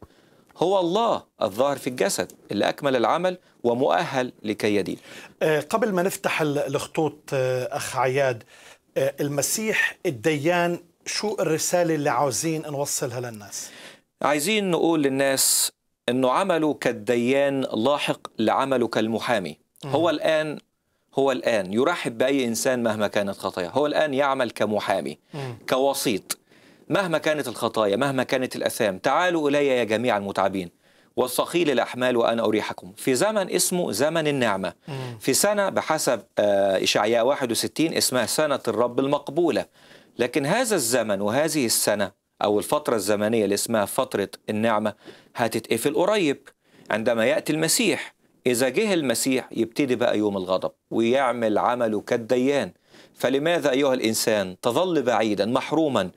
Speaker 2: هو الله الظاهر في الجسد اللي أكمل العمل ومؤهل لكي يدين
Speaker 1: آه، قبل ما نفتح الخطوط آه، أخ عياد آه، المسيح الديان شو الرسالة اللي عاوزين نوصلها للناس؟
Speaker 2: عايزين نقول للناس أنه عمله كالديان لاحق لعمله كالمحامي هو الآن هو الآن يرحب بأي إنسان مهما كانت خطاياه هو الآن يعمل كمحامي كوسيط مهما كانت الخطايا مهما كانت الأثام تعالوا إلي يا جميع المتعبين والثقيل الأحمال وأنا أريحكم في زمن اسمه زمن النعمة في سنة بحسب آه، إشعياء 61 اسمها سنة الرب المقبولة لكن هذا الزمن وهذه السنة أو الفترة الزمنية اللي اسمها فترة النعمة هتتقفل قريب عندما يأتي المسيح إذا جه المسيح يبتدي بقى يوم الغضب ويعمل عمله كالديان فلماذا أيها الإنسان تظل بعيدا محروما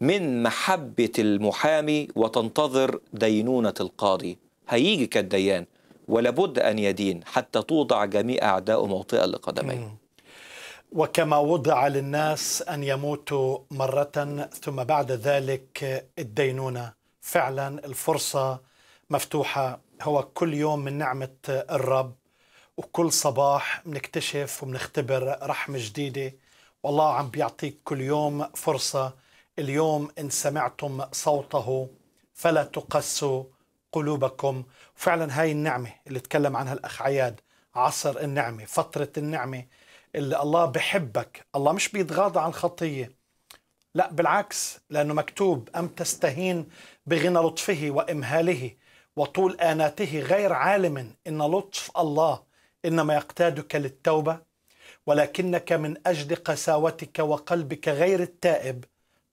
Speaker 2: من محبة المحامي وتنتظر دينونة القاضي هيجي كالديان ولابد أن يدين حتى توضع جميع أعداء موطئا لقدميه
Speaker 1: وكما وضع للناس أن يموتوا مرة ثم بعد ذلك الدينونة فعلا الفرصة مفتوحة هو كل يوم من نعمة الرب وكل صباح بنكتشف وبنختبر رحمة جديدة والله عم بيعطيك كل يوم فرصة اليوم إن سمعتم صوته فلا تقسوا قلوبكم فعلا هاي النعمة اللي تكلم عنها الأخ عياد عصر النعمة فترة النعمة اللي الله بحبك الله مش بيتغاضى عن خطية لا بالعكس لأنه مكتوب أم تستهين بغنى لطفه وإمهاله وطول آناته غير عالم إن لطف الله إنما يقتادك للتوبة ولكنك من أجل قساوتك وقلبك غير التائب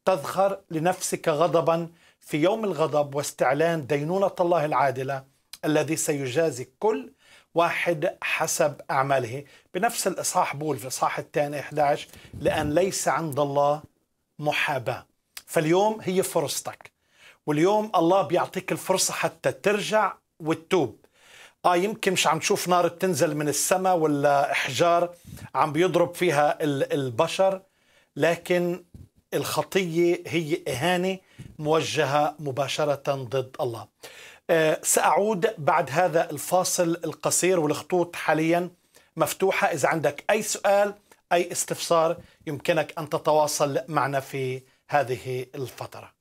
Speaker 1: تظهر لنفسك غضبا في يوم الغضب واستعلان دينونة الله العادلة الذي سيجازي كل واحد حسب أعماله بنفس الإصحاح بول في الإصحاح الثاني 11 لأن ليس عند الله محاباة فاليوم هي فرصتك واليوم الله بيعطيك الفرصة حتى ترجع وتتوب اه يمكن مش عم تشوف نار بتنزل من السماء ولا احجار عم بيضرب فيها البشر لكن الخطيه هي اهانه موجهه مباشره ضد الله. آه، ساعود بعد هذا الفاصل القصير والخطوط حاليا مفتوحه اذا عندك اي سؤال اي استفسار يمكنك ان تتواصل معنا في هذه الفتره.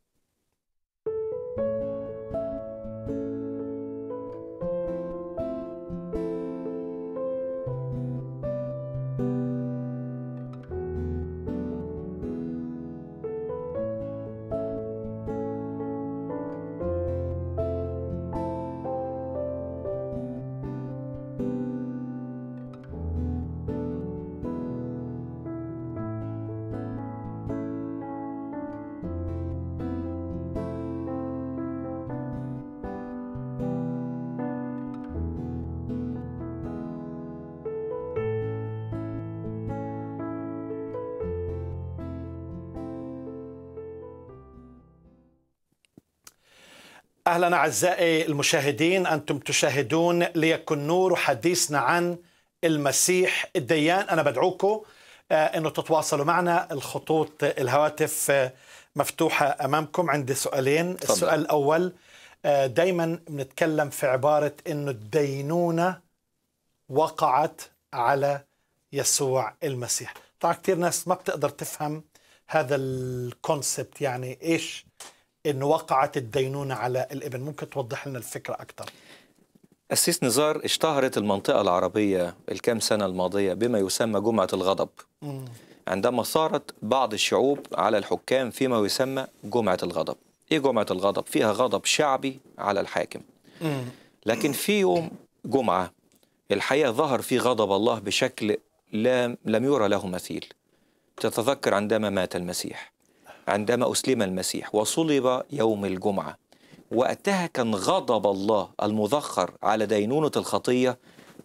Speaker 1: اهلا اعزائي المشاهدين انتم تشاهدون ليكن نور وحديثنا عن المسيح الديان انا بدعوكم آه، انه تتواصلوا معنا الخطوط الهواتف آه، مفتوحه امامكم عندي سؤالين طبعا. السؤال الاول آه، دايما بنتكلم في عباره انه الدينونه وقعت على يسوع المسيح طبعا كثير ناس ما بتقدر تفهم هذا الكونسبت يعني ايش أنه وقعت الدينونة على الإبن ممكن توضح لنا الفكرة أكثر
Speaker 2: أسيس نزار اشتهرت المنطقة العربية الكام سنة الماضية بما يسمى جمعة الغضب مم. عندما صارت بعض الشعوب على الحكام فيما يسمى جمعة الغضب إيه جمعة الغضب؟ فيها غضب شعبي على الحاكم مم. لكن في يوم جمعة الحقيقة ظهر فيه غضب الله بشكل لا لم يرى له مثيل تتذكر عندما مات المسيح عندما أسلم المسيح وصلب يوم الجمعة وقتها كان غضب الله المذخر على دينونة الخطية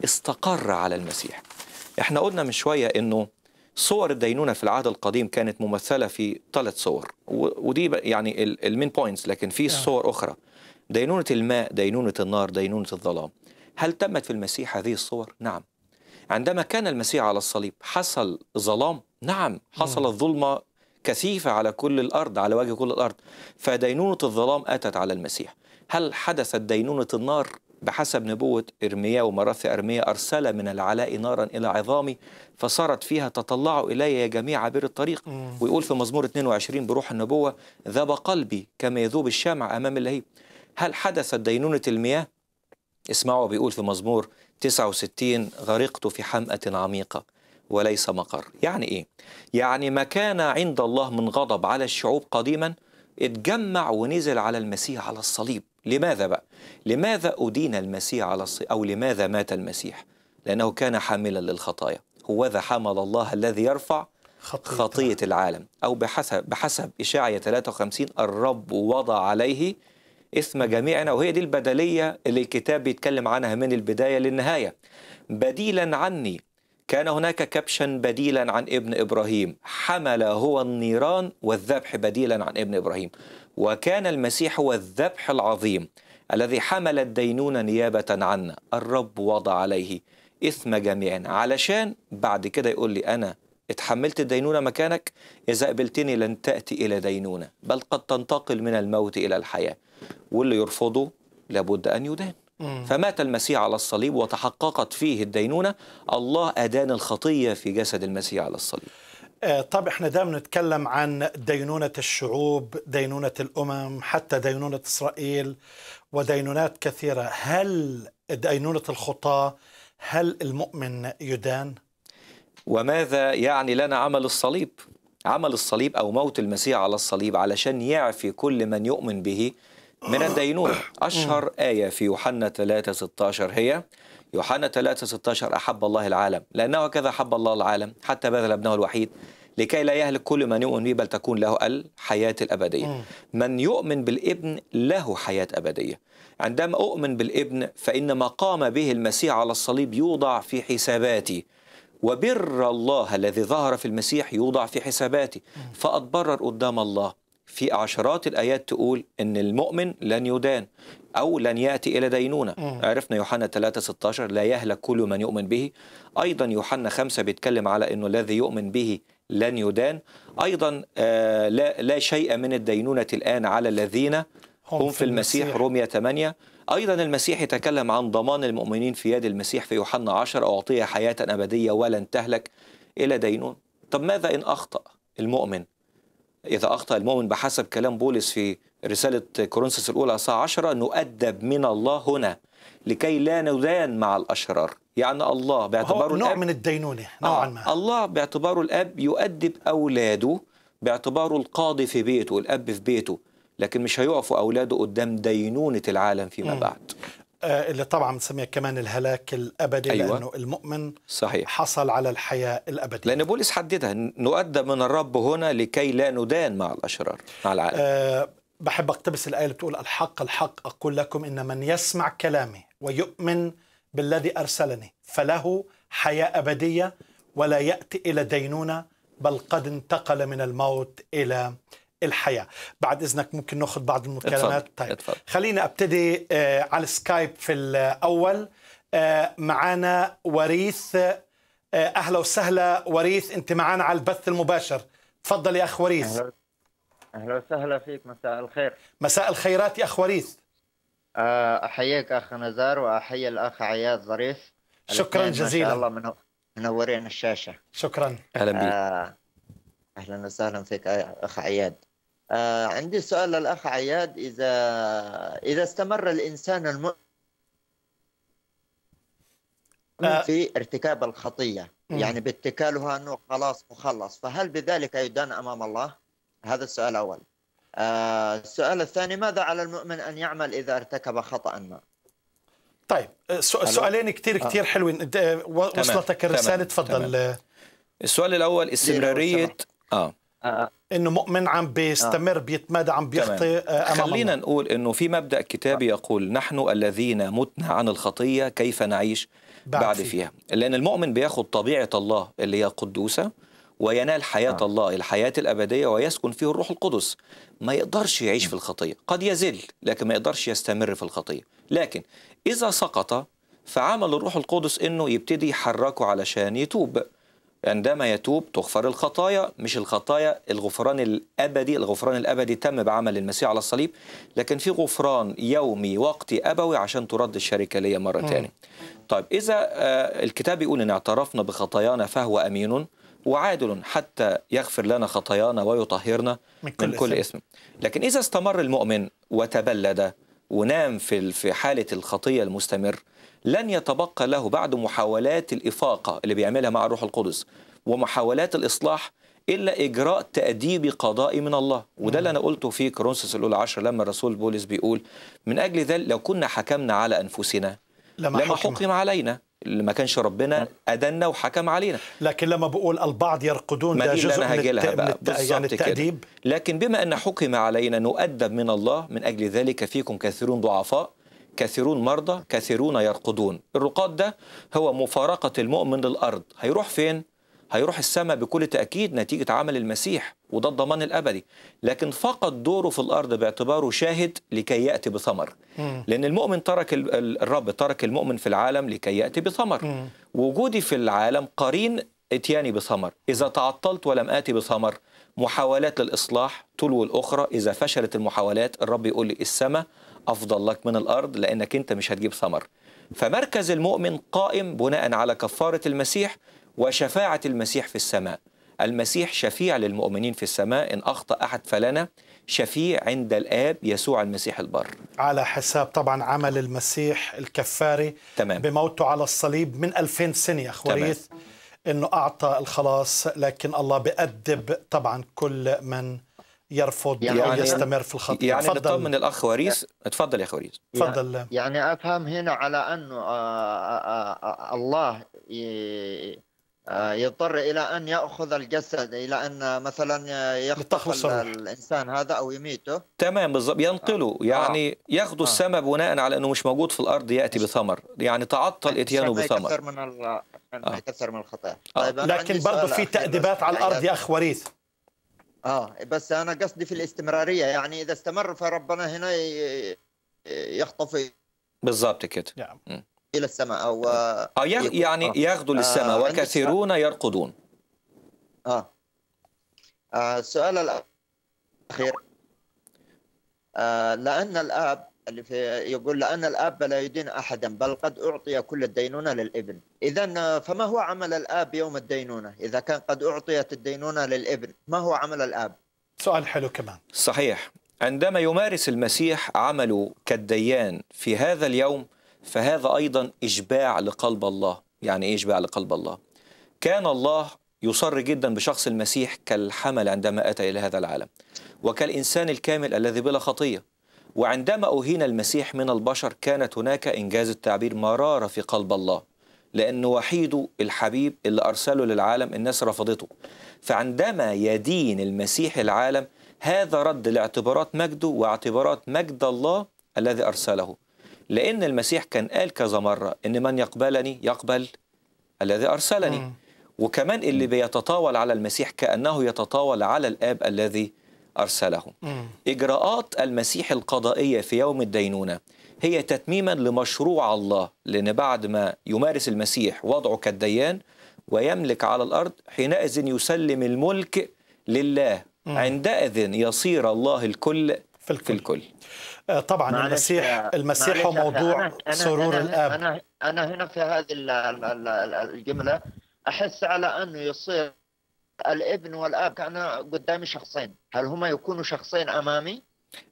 Speaker 2: استقر على المسيح احنا قلنا من شوية انه صور الدينونة في العهد القديم كانت ممثلة في ثلاث صور ودي يعني المين بوينتس لكن في نعم. صور أخرى دينونة الماء دينونة النار دينونة الظلام هل تمت في المسيح هذه الصور؟ نعم عندما كان المسيح على الصليب حصل ظلام؟ نعم حصل الظلمة كثيفة على كل الأرض على وجه كل الأرض فدينونة الظلام أتت على المسيح هل حدثت دينونة النار بحسب نبوة إرميا ومراثي أرميا أرسل من العلاء نارا إلى عظامي فصارت فيها تطلعوا إلي يا جميع عبر الطريق ويقول في مزمور 22 بروح النبوة ذاب قلبي كما يذوب الشمع أمام اللهيب هل حدثت دينونة المياه؟ اسمعوا بيقول في مزمور 69 غرقت في حمأة عميقة وليس مقر يعني إيه؟ يعني ما كان عند الله من غضب على الشعوب قديما اتجمع ونزل على المسيح على الصليب لماذا بقى؟ لماذا أدين المسيح على الصليب أو لماذا مات المسيح؟ لأنه كان حاملا للخطايا هو ذا حمل الله الذي يرفع خطية, خطية العالم أو بحسب, بحسب إشاعية 53 الرب وضع عليه إثم جميعنا وهي دي البدلية اللي الكتاب بيتكلم عنها من البداية للنهاية بديلا عني كان هناك كبشا بديلا عن ابن ابراهيم حمل هو النيران والذبح بديلا عن ابن ابراهيم وكان المسيح هو الذبح العظيم الذي حمل الدينون نيابه عنا الرب وضع عليه اثم جميعنا علشان بعد كده يقول لي انا اتحملت الدينونه مكانك اذا قبلتني لن تاتي الى دينونه بل قد تنتقل من الموت الى الحياه واللي يرفضه لابد ان يدان فمات المسيح على الصليب وتحققت فيه الدينونة الله أدان الخطية في جسد المسيح على الصليب
Speaker 1: آه، طب احنا دائما نتكلم عن دينونة الشعوب دينونة الأمم حتى دينونة إسرائيل ودينونات كثيرة هل دينونة الخطاة هل المؤمن يدان؟
Speaker 2: وماذا يعني لنا عمل الصليب؟ عمل الصليب أو موت المسيح على الصليب علشان يعفي كل من يؤمن به من الدينونة أشهر آية في يوحنا 3 16 هي يوحنا 3 16 أحب الله العالم لأنه كذا أحب الله العالم حتى بذل ابنه الوحيد لكي لا يهلك كل من يؤمن به بل تكون له الحياة الأبدية من يؤمن بالابن له حياة أبدية عندما أؤمن بالابن فإن ما قام به المسيح على الصليب يوضع في حساباتي وبر الله الذي ظهر في المسيح يوضع في حساباتي فأتبرر قدام الله في عشرات الآيات تقول إن المؤمن لن يدان أو لن يأتي إلى دينونة مم. عرفنا يوحنا 3 16 لا يهلك كل من يؤمن به أيضا يوحنا 5 بيتكلم على إنه الذي يؤمن به لن يدان أيضا آه لا, لا شيء من الدينونة الآن على الذين هم في المسيح المسيح. رومية 8 أيضا المسيح يتكلم عن ضمان المؤمنين في يد المسيح في يوحنا 10 أعطيها حياة أبدية ولن تهلك إلى دينون طب ماذا إن أخطأ المؤمن إذا أخطأ المؤمن بحسب كلام بولس في رسالة كورنثوس الأولى أصحاح 10 نؤدب من الله هنا لكي لا ندان مع الأشرار يعني الله باعتباره نوع الأب من الدينونة آه، نوعا ما الله باعتباره الأب يؤدب أولاده باعتباره القاضي في بيته الأب في بيته لكن مش هيقفوا أولاده قدام دينونة العالم فيما بعد
Speaker 1: آه، اللي طبعا بنسميها كمان الهلاك الابدي أيوة. لانه المؤمن صحيح حصل على الحياه الابديه
Speaker 2: لان بولس حددها نؤدى من الرب هنا لكي لا ندان مع الاشرار مع العالم
Speaker 1: أه بحب اقتبس الايه اللي بتقول الحق الحق اقول لكم ان من يسمع كلامي ويؤمن بالذي ارسلني فله حياه ابديه ولا ياتي الى دينونه بل قد انتقل من الموت الى الحياه بعد اذنك ممكن ناخذ بعض المكالمات طيب اتفضل. خلينا ابتدي آه، على السكايب في الاول آه، معانا وريث آه، اهلا وسهلا وريث انت معانا على البث المباشر تفضل يا اخ وريث
Speaker 3: اهلا وسهلا فيك مساء الخير مساء الخيرات يا اخ وريث احييك اخ نزار واحيي الاخ عياد ظريف شكرا جزيلا ما شاء الله منورين الشاشه شكرا
Speaker 2: اهلا بك
Speaker 3: اهلا وسهلا فيك اخ عياد آه عندي سؤال للاخ عياد اذا اذا استمر الانسان المؤمن آه. في ارتكاب الخطيه يعني باتكالها انه خلاص مخلص فهل بذلك يدان امام الله؟ هذا السؤال الاول. آه، السؤال الثاني ماذا على المؤمن ان يعمل اذا ارتكب خطا ما؟ طيب
Speaker 1: آه، سؤالين كثير كثير حلوين وصلتك الرساله تفضل
Speaker 2: السؤال الاول استمراريه اه
Speaker 1: آه. انه مؤمن عم بيستمر آه. بيتمادى عم بيخطئ آه، امام خلينا
Speaker 2: الله. نقول انه في مبدا كتابي يقول نحن الذين متنا عن الخطيه كيف نعيش بعد, بعد فيها. فيها لان المؤمن بياخد طبيعه الله اللي هي قدوسه وينال حياه آه. الله الحياه الابديه ويسكن فيه الروح القدس ما يقدرش يعيش في الخطيه قد يزل لكن ما يقدرش يستمر في الخطيه لكن اذا سقط فعمل الروح القدس انه يبتدي يحركه علشان يتوب عندما يتوب تغفر الخطايا مش الخطايا الغفران الابدي الغفران الابدي تم بعمل المسيح على الصليب لكن في غفران يومي وقتي ابوي عشان ترد الشركه ليا مره ثانيه طيب اذا آه، الكتاب بيقول ان اعترفنا بخطايانا فهو امين وعادل حتى يغفر لنا خطايانا ويطهرنا من كل, من كل اسم. لكن اذا استمر المؤمن وتبلد ونام في في حاله الخطيه المستمر لن يتبقى له بعد محاولات الإفاقة اللي بيعملها مع الروح القدس ومحاولات الإصلاح إلا إجراء تأديب قضائي من الله وده اللي أنا قلته في كورنثوس الأولى عشر لما الرسول بولس بيقول من أجل ذلك لو كنا حكمنا على أنفسنا لما, لما حكم. حكم علينا ما كانش ربنا نعم. أدنا وحكم علينا لكن لما بقول البعض يرقدون ده جزء من, من يعني التأديب كده. لكن بما أن حكم علينا نؤدب من الله من أجل ذلك فيكم كثيرون ضعفاء كثيرون مرضى كثيرون يرقدون الرقاد ده هو مفارقة المؤمن للأرض هيروح فين؟ هيروح السماء بكل تأكيد نتيجة عمل المسيح وده الضمان الأبدي لكن فقط دوره في الأرض باعتباره شاهد لكي يأتي بثمر لأن المؤمن ترك الرب ترك المؤمن في العالم لكي يأتي بثمر وجودي في العالم قرين اتياني بثمر إذا تعطلت ولم آتي بثمر محاولات للإصلاح تلو الأخرى إذا فشلت المحاولات الرب يقول لي السماء أفضل لك من الأرض لأنك أنت مش هتجيب ثمر فمركز المؤمن قائم بناء على كفارة المسيح وشفاعة المسيح في السماء المسيح شفيع للمؤمنين في السماء إن أخطأ أحد فلنا شفيع عند الآب يسوع المسيح البر
Speaker 1: على حساب طبعا عمل المسيح الكفاري تمام. بموته على الصليب من 2000 سنة يا خواريث أنه أعطى الخلاص لكن الله بأدب طبعا كل من يرفض يعني أو يعني يستمر في الخط يعني فضل. من الأخ وريس
Speaker 2: تفضل يا أخ وريس تفضل
Speaker 3: يعني, يعني أفهم هنا على أنه آه، آه، آه، الله يضطر إلى أن يأخذ الجسد إلى أن مثلا يخطف الإنسان هذا أو يميته
Speaker 2: تمام بالضبط ينقله يعني آه. ياخذ آه. السماء بناء على أنه مش موجود في الأرض يأتي بثمر يعني تعطل يعني إتيانه بثمر
Speaker 3: اكثر من, ال... آه. من الخطأ طيب لكن برضه في تأديبات على الأرض يا أخ وريث اه بس انا قصدي في الاستمراريه يعني اذا استمر فربنا هنا يخطف
Speaker 2: بالظبط كده نعم
Speaker 3: الى السماء او آه يعني آه. ياخذوا للسماء آه وكثيرون
Speaker 2: يرقدون
Speaker 3: اه, آه السؤال الاخير آه لان الاب اللي في يقول لأن الآب لا يدين أحدا بل قد أعطي كل الدينونة للابن إذا آه، فما هو عمل الآب يوم الدينونة إذا كان قد أعطيت الدينونة للابن ما هو عمل الآب سؤال حلو كمان
Speaker 2: صحيح عندما يمارس المسيح عمله كالديان في هذا اليوم فهذا أيضا إشباع لقلب الله يعني إيه إشباع لقلب الله كان الله يصر جدا بشخص المسيح كالحمل عندما أتى إلى هذا العالم وكالإنسان الكامل الذي بلا خطية وعندما أهين المسيح من البشر كانت هناك إنجاز التعبير مرارة في قلب الله لأن وحيده الحبيب اللي أرسله للعالم الناس رفضته فعندما يدين المسيح العالم هذا رد لاعتبارات مجده واعتبارات مجد الله الذي أرسله لأن المسيح كان قال كذا مرة إن من يقبلني يقبل الذي أرسلني وكمان اللي بيتطاول على المسيح كأنه يتطاول على الآب الذي أرسله إجراءات المسيح القضائية في يوم الدينونة هي تتميما لمشروع الله لأن بعد ما يمارس المسيح وضعه كالديان ويملك على الأرض حينئذ يسلم الملك لله عندئذ يصير الله الكل في الكل, في الكل. آه طبعا المسيح يا المسيح هو موضوع أنا سرور أنا الاب
Speaker 3: انا انا هنا في هذه الجمله احس على انه يصير الابن والاب كان قدامي شخصين هل هما يكونوا شخصين امامي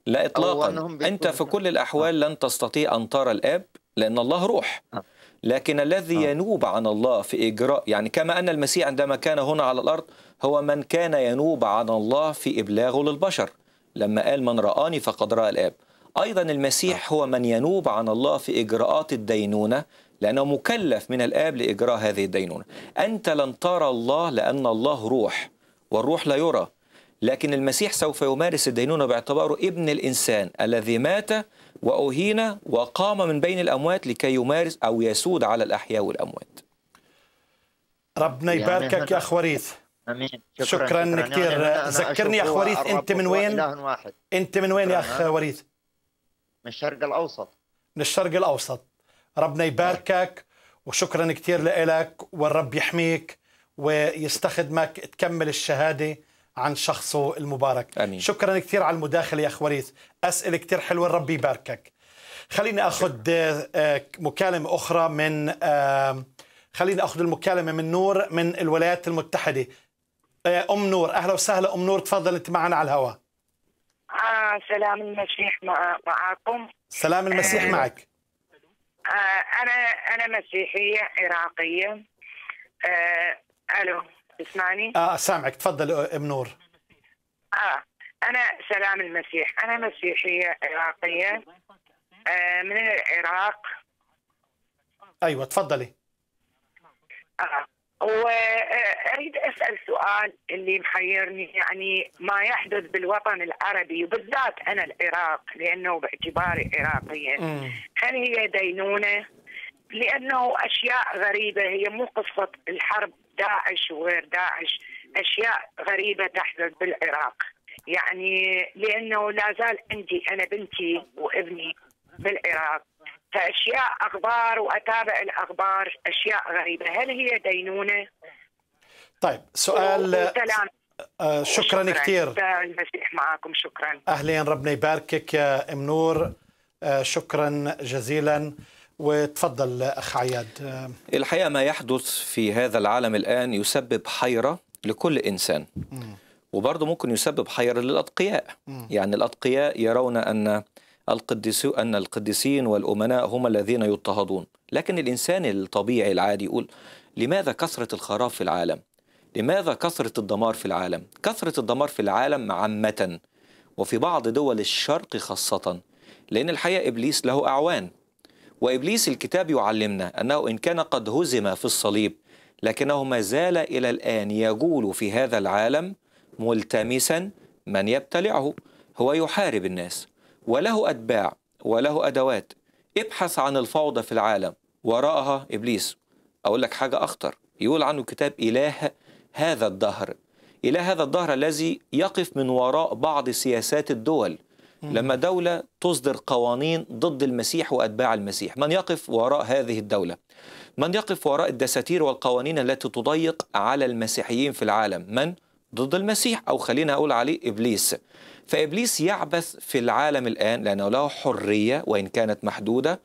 Speaker 2: لا اطلاقا انت في كل الاحوال آه. لن تستطيع ان ترى الاب لان الله روح آه. لكن الذي آه. ينوب عن الله في اجراء يعني كما ان المسيح عندما كان هنا على الارض هو من كان ينوب عن الله في ابلاغه للبشر لما قال من رآني فقد رأى الاب ايضا المسيح هو من ينوب عن الله في اجراءات الدينونه لأنه مكلف من الآب لإجراء هذه الدينونة أنت لن ترى الله لأن الله روح والروح لا يرى لكن المسيح سوف يمارس الدينونة باعتباره ابن الإنسان الذي مات وأهين وقام من بين الأموات لكي يمارس أو يسود على الأحياء والأموات ربنا يعني يباركك يا أخ وريث
Speaker 3: امين شكرا, شكرا, شكرا يعني كثير ذكرني يا اخ وريث انت من وين؟ واحد. انت من وين يا اخ وريث؟ من الشرق الاوسط
Speaker 1: من الشرق الاوسط ربنا يباركك وشكرا كثير لك والرب يحميك ويستخدمك تكمل الشهاده عن شخصه المبارك أمين. شكرا كثير على المداخله يا خواريث اسئله كثير حلوه الرب يباركك خليني اخذ آه، مكالمه اخرى من خليني اخذ المكالمه من نور من الولايات المتحده آه، ام نور اهلا وسهلا ام نور تفضل انت معنا على الهواء
Speaker 4: آه سلام المسيح معكم
Speaker 1: سلام المسيح آه معك
Speaker 4: آه، انا انا مسيحيه عراقيه آه، الو تسمعني؟
Speaker 1: اه سامعك تفضل آه، ام نور
Speaker 4: اه انا سلام المسيح انا مسيحيه عراقيه آه من العراق
Speaker 1: ايوه تفضلي
Speaker 4: اه واريد اسال سؤال اللي محيرني يعني ما يحدث بالوطن العربي وبالذات انا العراق لانه باعتباري عراقيه هل هي دينونه؟ لانه اشياء غريبه هي مو قصه الحرب داعش وغير داعش اشياء غريبه تحدث بالعراق يعني لانه لا زال عندي انا بنتي وابني بالعراق فاشياء اخبار واتابع الاخبار اشياء غريبه هل هي دينونه
Speaker 1: طيب سؤال سلام آه، شكرا, شكرا كثير
Speaker 4: المسيح معكم شكرا اهلين
Speaker 1: ربنا يباركك يا ام نور آه، شكرا جزيلا وتفضل اخ عياد
Speaker 2: آه، الحقيقه ما يحدث في هذا العالم الان يسبب حيره لكل انسان وبرضه ممكن يسبب حيره للاتقياء يعني الاتقياء يرون ان القديس أن القديسين والأمناء هم الذين يضطهدون لكن الإنسان الطبيعي العادي يقول لماذا كثرة الخراب في العالم لماذا كثرة الدمار في العالم كثرة الدمار في العالم عامة وفي بعض دول الشرق خاصة لأن الحقيقة إبليس له أعوان وإبليس الكتاب يعلمنا أنه إن كان قد هزم في الصليب لكنه ما زال إلى الآن يجول في هذا العالم ملتمسا من يبتلعه هو يحارب الناس وله أتباع وله أدوات ابحث عن الفوضى في العالم وراءها إبليس أقول لك حاجة أخطر يقول عنه كتاب إله هذا الدهر إله هذا الدهر الذي يقف من وراء بعض سياسات الدول لما دولة تصدر قوانين ضد المسيح وأتباع المسيح من يقف وراء هذه الدولة من يقف وراء الدساتير والقوانين التي تضيق على المسيحيين في العالم من ضد المسيح أو خلينا أقول عليه إبليس فابليس يعبث في العالم الان لانه له حريه وان كانت محدوده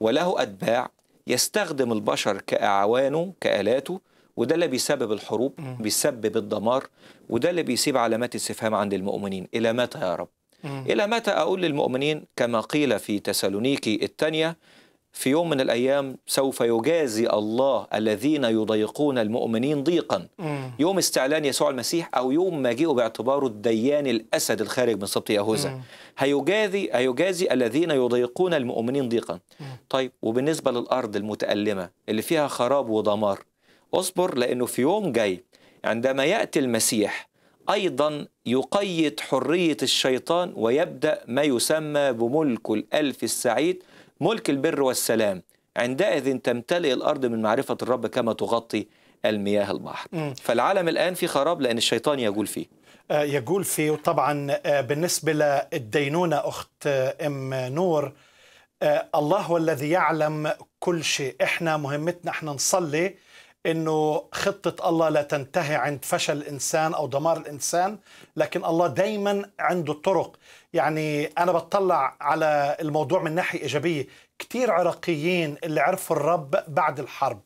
Speaker 2: وله اتباع يستخدم البشر كاعوانه كالاته وده اللي بيسبب الحروب بيسبب الدمار وده اللي بيسيب علامات استفهام عند المؤمنين الى متى يا رب الى متى اقول للمؤمنين كما قيل في تسالونيكي الثانيه في يوم من الأيام سوف يجازي الله الذين يضيقون المؤمنين ضيقا يوم استعلان يسوع المسيح أو يوم مجيئه باعتباره الديان الأسد الخارج من سبط يهوذا هيجازي هيجازي الذين يضيقون المؤمنين ضيقا طيب وبالنسبة للأرض المتألمة اللي فيها خراب ودمار اصبر لأنه في يوم جاي عندما يأتي المسيح أيضا يقيد حرية الشيطان ويبدأ ما يسمى بملك الألف السعيد ملك البر والسلام عندئذ تمتلئ الأرض من معرفة الرب كما تغطي المياه البحر م. فالعالم الآن في خراب لأن الشيطان يجول فيه
Speaker 1: آه، يجول فيه وطبعا آه، بالنسبة للدينونة أخت آه، أم نور الله هو الذي يعلم كل شيء احنا مهمتنا احنا نصلي انه خطة الله لا تنتهي عند فشل الانسان او دمار الانسان لكن الله دايما عنده طرق يعني أنا بتطلع على الموضوع من ناحية إيجابية كثير عراقيين اللي عرفوا الرب بعد الحرب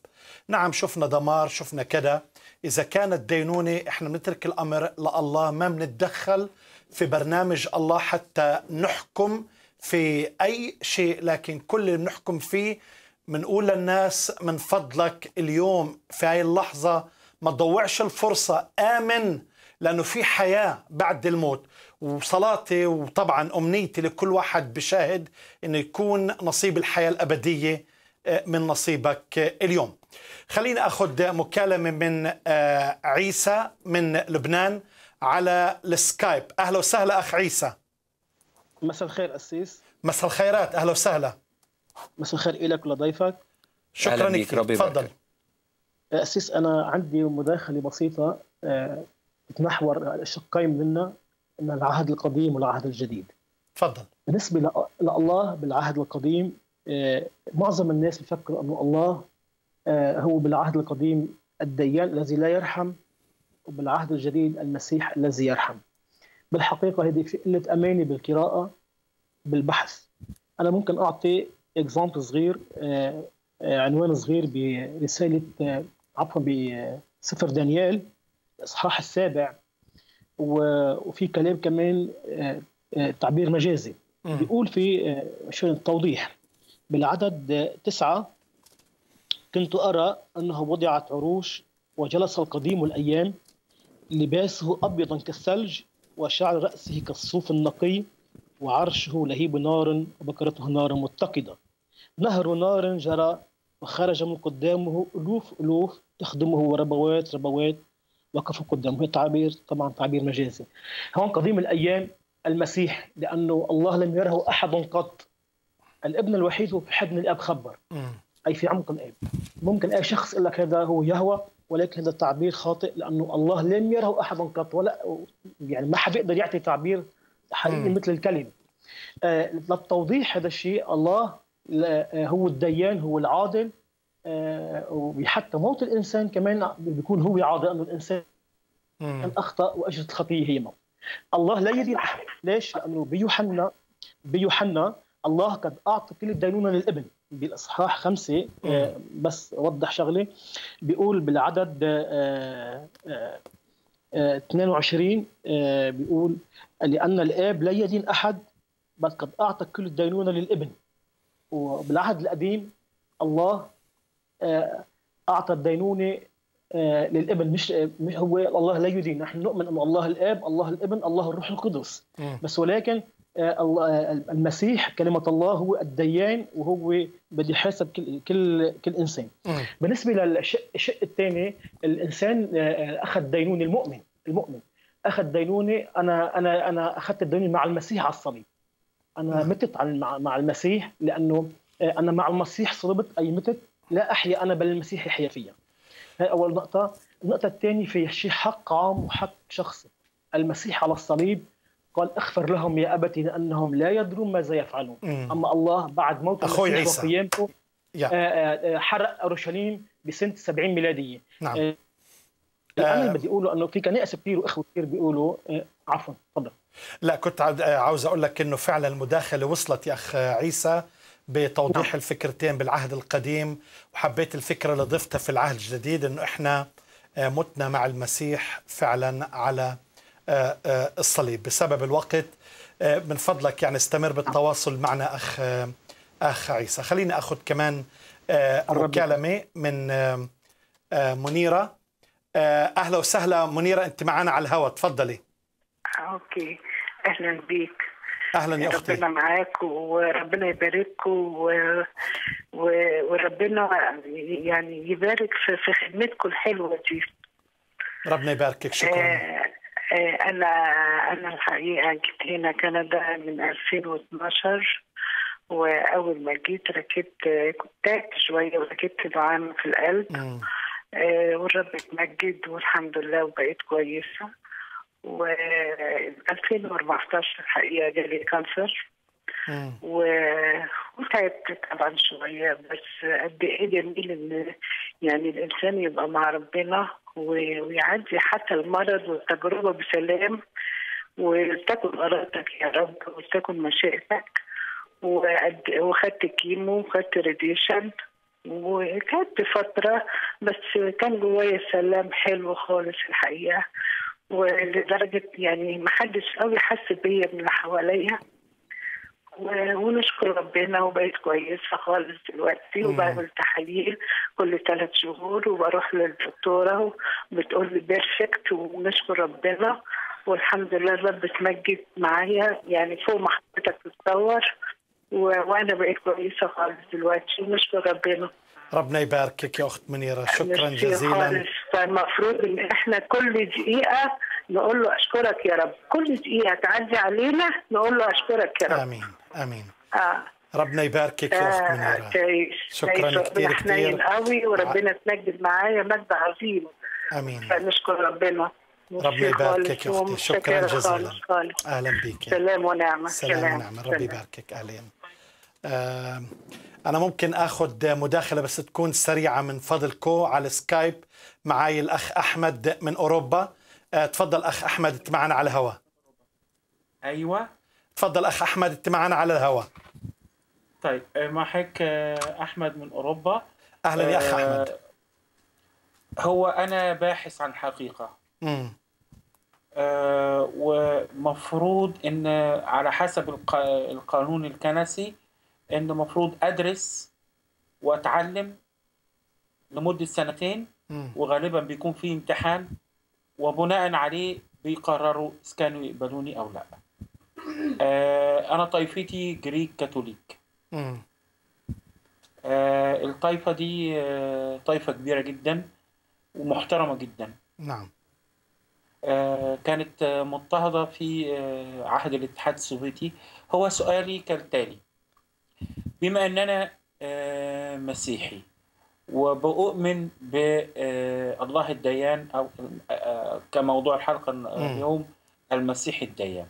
Speaker 1: نعم شفنا دمار شفنا كذا إذا كانت دينونة إحنا بنترك الأمر لله ما بنتدخل في برنامج الله حتى نحكم في أي شيء لكن كل اللي بنحكم فيه بنقول للناس من فضلك اليوم في هاي اللحظة ما تضوعش الفرصة آمن لأنه في حياة بعد الموت وصلاتي وطبعا أمنيتي لكل واحد بشاهد أنه يكون نصيب الحياة الأبدية آه، من نصيبك اليوم خلينا أخذ مكالمة من آه، عيسى من لبنان على السكايب أهلا وسهلا أخ عيسى مساء الخير أسيس
Speaker 5: مساء الخيرات أهلا وسهلا مساء الخير إلك ولضيفك شكرا لك تفضل أسيس أنا عندي مداخلة بسيطة آه، تتمحور الشقين منا العهد القديم والعهد الجديد تفضل بالنسبة لله بالعهد القديم آه، معظم الناس بفكر أنه الله آه، هو بالعهد القديم الديان الذي لا يرحم وبالعهد الجديد المسيح الذي يرحم بالحقيقة هذه في قلة أمانة بالقراءة بالبحث أنا ممكن أعطي اكزامبل صغير آه، عنوان صغير برسالة عفوا بسفر دانيال الإصحاح السابع وفي كلام كمان آه، آه، تعبير مجازي بيقول في آه، شنو التوضيح بالعدد تسعة كنت أرى انه وضعت عروش وجلس القديم الأيام لباسه أبيضا كالثلج وشعر رأسه كالصوف النقي وعرشه لهيب نار وبكرته نار متقدة نهر نار جرى وخرج من قدامه ألوف ألوف تخدمه وربوات ربوات وقفوا قدامه هي تعبير طبعا تعبير مجازي هون قديم الأيام المسيح لأنه الله لم يره أحد قط الابن الوحيد هو في حضن الأب خبر أي في عمق الآب ممكن أي شخص يقول لك هذا هو يهوى ولكن هذا التعبير خاطئ لأنه الله لم يره أحد قط ولا يعني ما حد يقدر يعطي تعبير حقيقي مثل الكلمة آه للتوضيح هذا الشيء الله هو الديان هو العادل آه، وحتى موت الانسان كمان بيكون هو عاضي انه الانسان ان اخطا واجرة الخطيه هي موت الله لا يدير ليش؟ لانه بيوحنا بيوحنا الله قد اعطى كل الدينونه للابن بالاصحاح خمسه آه، بس اوضح شغله بيقول بالعدد 22 آه، بيقول لان الاب لا يدين احد بل قد اعطى كل الدينونه للابن وبالعهد القديم الله آه، اعطى الدينونه آه، للابن مش هو الله لا يدين نحن نؤمن ان الله الاب الله الابن الله الروح القدس بس ولكن آه، المسيح كلمة الله هو الديان وهو بده يحاسب كل كل كل انسان. بالنسبة للشق الثاني الانسان اخذ دينونة المؤمن المؤمن اخذ دينونة انا انا انا اخذت الدينونة مع المسيح على الصليب. انا متت مع المسيح لانه انا مع المسيح صلبت اي متت لا أحيا أنا بل المسيح يحيا فيا هاي أول نقطة النقطة الثانية في شيء حق عام وحق شخصي المسيح على الصليب قال اغفر لهم يا أبتي لأنهم لا يدرون ماذا يفعلون أما الله بعد موت أخوي عيسى وقيامته آه، آه، آه، حرق أورشليم بسنة 70 ميلادية نعم آه انا اللي بدي اقوله انه في كنائس كثير واخوه كثير
Speaker 1: بيقولوا عفوا تفضل لا كنت عاوز اقول لك انه فعلا المداخله وصلت يا اخ عيسى بتوضيح نعم. الفكرتين بالعهد القديم وحبيت الفكرة اللي ضفتها في العهد الجديد أنه إحنا آه، متنا مع المسيح فعلا على آه، آه، الصليب بسبب الوقت من فضلك يعني استمر نعم. بالتواصل معنا أخ أخ عيسى خليني أخذ كمان مكالمة من منيرة أهلا وسهلا منيرة أنت معنا على الهواء تفضلي
Speaker 6: أوكي أهلا بك اهلا يا اختي ربنا معاك وربنا يبارك و... و... وربنا يعني يبارك في, في خدمتكم الحلوه دي
Speaker 1: ربنا يباركك شكرا
Speaker 6: آه آه انا انا الحقيقه جيت هنا كندا من 2012 واول ما جيت ركبت كنت تعبت شويه وركبت دعامه في القلب آه والرب اتمجد والحمد لله وبقيت كويسه و 2014 الحقيقه جالي كانسر و وتعبت طبعا شويه بس قد ايه جميل ان يعني الانسان يبقى مع ربنا ويعدي حتى المرض والتجربه بسلام ولتكن ارادتك يا رب ولتكن مشيئتك وخدت كيمو وخدت راديشن وكانت فترة بس كان جوايا سلام حلو خالص الحقيقة ولدرجه يعني ما حدش قوي حس بيا من اللي حواليا ونشكر ربنا وبقيت كويسه خالص دلوقتي وبعمل تحاليل كل ثلاث شهور وبروح للدكتوره وبتقول لي بيرفكت ونشكر ربنا والحمد لله الرب اتمجد معايا يعني فوق ما حضرتك تتصور وانا بقيت كويسه خالص دلوقتي ونشكر ربنا
Speaker 1: ربنا يبارك لك يا أخت منيرة شكرا جزيلا
Speaker 6: فالمفروض إن إحنا كل دقيقة نقول له أشكرك يا رب كل دقيقة تعدي علينا نقول له أشكرك يا رب آمين آمين آه.
Speaker 1: ربنا يباركك يا اخت آه، منيره شكرا كثير كثير قوي آه. وربنا
Speaker 6: تنجد معايا مجد عظيم امين فنشكر ربنا ربنا يباركك يا اختي شكرا جزيلا اهلا
Speaker 1: بك سلام ونعمه سلام, ونعمه ربي يباركك اهلا أنا ممكن أخذ مداخلة بس تكون سريعة من فضلكو على سكايب معاي الأخ أحمد من أوروبا آه، تفضل أخ أحمد معنا على الهواء أيوة تفضل أخ أحمد أنت معنا على الهواء
Speaker 7: طيب آه، معك آه، أحمد من أوروبا
Speaker 1: أهلا يا أخ أحمد
Speaker 7: هو أنا باحث عن حقيقة مم. أه ومفروض ان على حسب القانون الكنسي ان المفروض ادرس واتعلم لمده سنتين وغالبا بيكون في امتحان وبناء عليه بيقرروا اذا كانوا يقبلوني او لا آه انا طائفتي جريك كاثوليك آه الطائفه دي آه طائفه كبيره جدا ومحترمه جدا نعم آه كانت مضطهده في آه عهد الاتحاد السوفيتي هو سؤالي كالتالي بما ان انا آه، مسيحي وبؤمن بالله آه، الديان او آه، كموضوع الحلقه اليوم المسيح الديان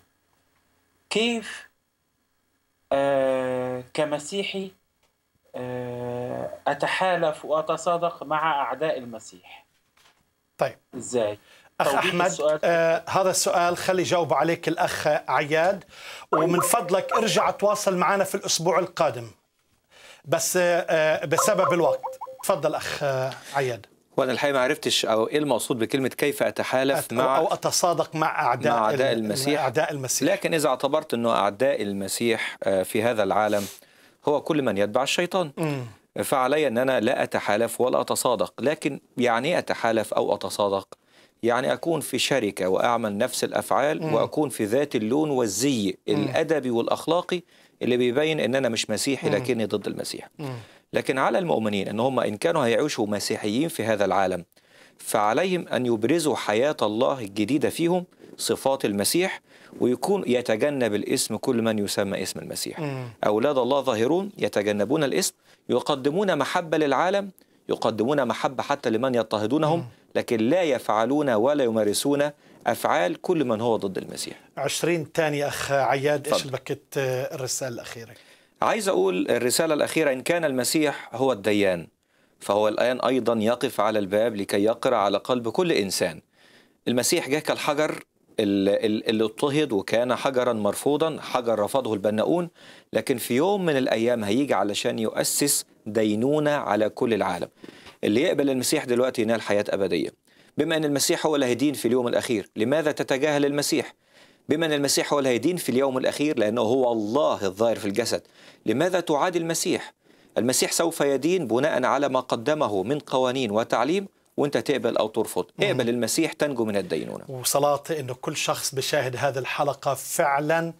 Speaker 7: كيف كمسيحي اتحالف واتصادق مع اعداء المسيح طيب ازاي اخ احمد السؤال. آه هذا
Speaker 1: السؤال خلي جاوب عليك الاخ عياد طيب. ومن فضلك ارجع تواصل معنا في الاسبوع القادم بس آه، آه، بسبب الوقت تفضل اخ آه، عياد
Speaker 2: وانا الحقيقه ما عرفتش او ايه المقصود بكلمه كيف اتحالف أت... مع او
Speaker 1: اتصادق مع
Speaker 2: اعداء مع اعداء المسيح مع اعداء المسيح لكن اذا اعتبرت انه اعداء المسيح في هذا العالم هو كل من يتبع الشيطان م. فعلي ان انا لا اتحالف ولا اتصادق لكن يعني إيه اتحالف او اتصادق يعني اكون في شركه واعمل نفس الافعال م. واكون في ذات اللون والزي الادبي والاخلاقي اللي بيبين ان انا مش مسيحي لكني ضد المسيح لكن على المؤمنين ان هم ان كانوا هيعيشوا مسيحيين في هذا العالم فعليهم ان يبرزوا حياه الله الجديده فيهم صفات المسيح ويكون يتجنب الاسم كل من يسمى اسم المسيح أولاد الله ظاهرون يتجنبون الاسم يقدمون محبة للعالم يقدمون محبة حتى لمن يضطهدونهم لكن لا يفعلون ولا يمارسون أفعال كل من هو ضد المسيح
Speaker 1: 20 ثانية أخ عياد إيش بكت الرسالة الأخيرة
Speaker 2: عايز أقول الرسالة الأخيرة إن كان المسيح هو الديان فهو الآن أيضا يقف على الباب لكي يقرأ على قلب كل إنسان المسيح جه كالحجر اللي اضطهد وكان حجرا مرفوضا حجر رفضه البناؤون لكن في يوم من الأيام هيجي علشان يؤسس دينونة على كل العالم اللي يقبل المسيح دلوقتي ينال حياة أبدية بما أن المسيح هو الهدين في اليوم الأخير لماذا تتجاهل المسيح؟ بما أن المسيح هو الهدين في اليوم الأخير لأنه هو الله الظاهر في الجسد لماذا تعادي المسيح؟ المسيح سوف يدين بناء على ما قدمه من قوانين وتعليم وانت تقبل او ترفض اقبل المسيح تنجو من الدينونه
Speaker 1: وصلاتي انه كل شخص بشاهد هذه الحلقه فعلا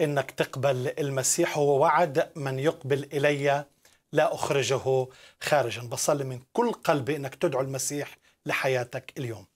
Speaker 1: انك تقبل المسيح هو وعد من يقبل الي لا اخرجه خارجا بصلي من كل قلبي انك تدعو المسيح لحياتك اليوم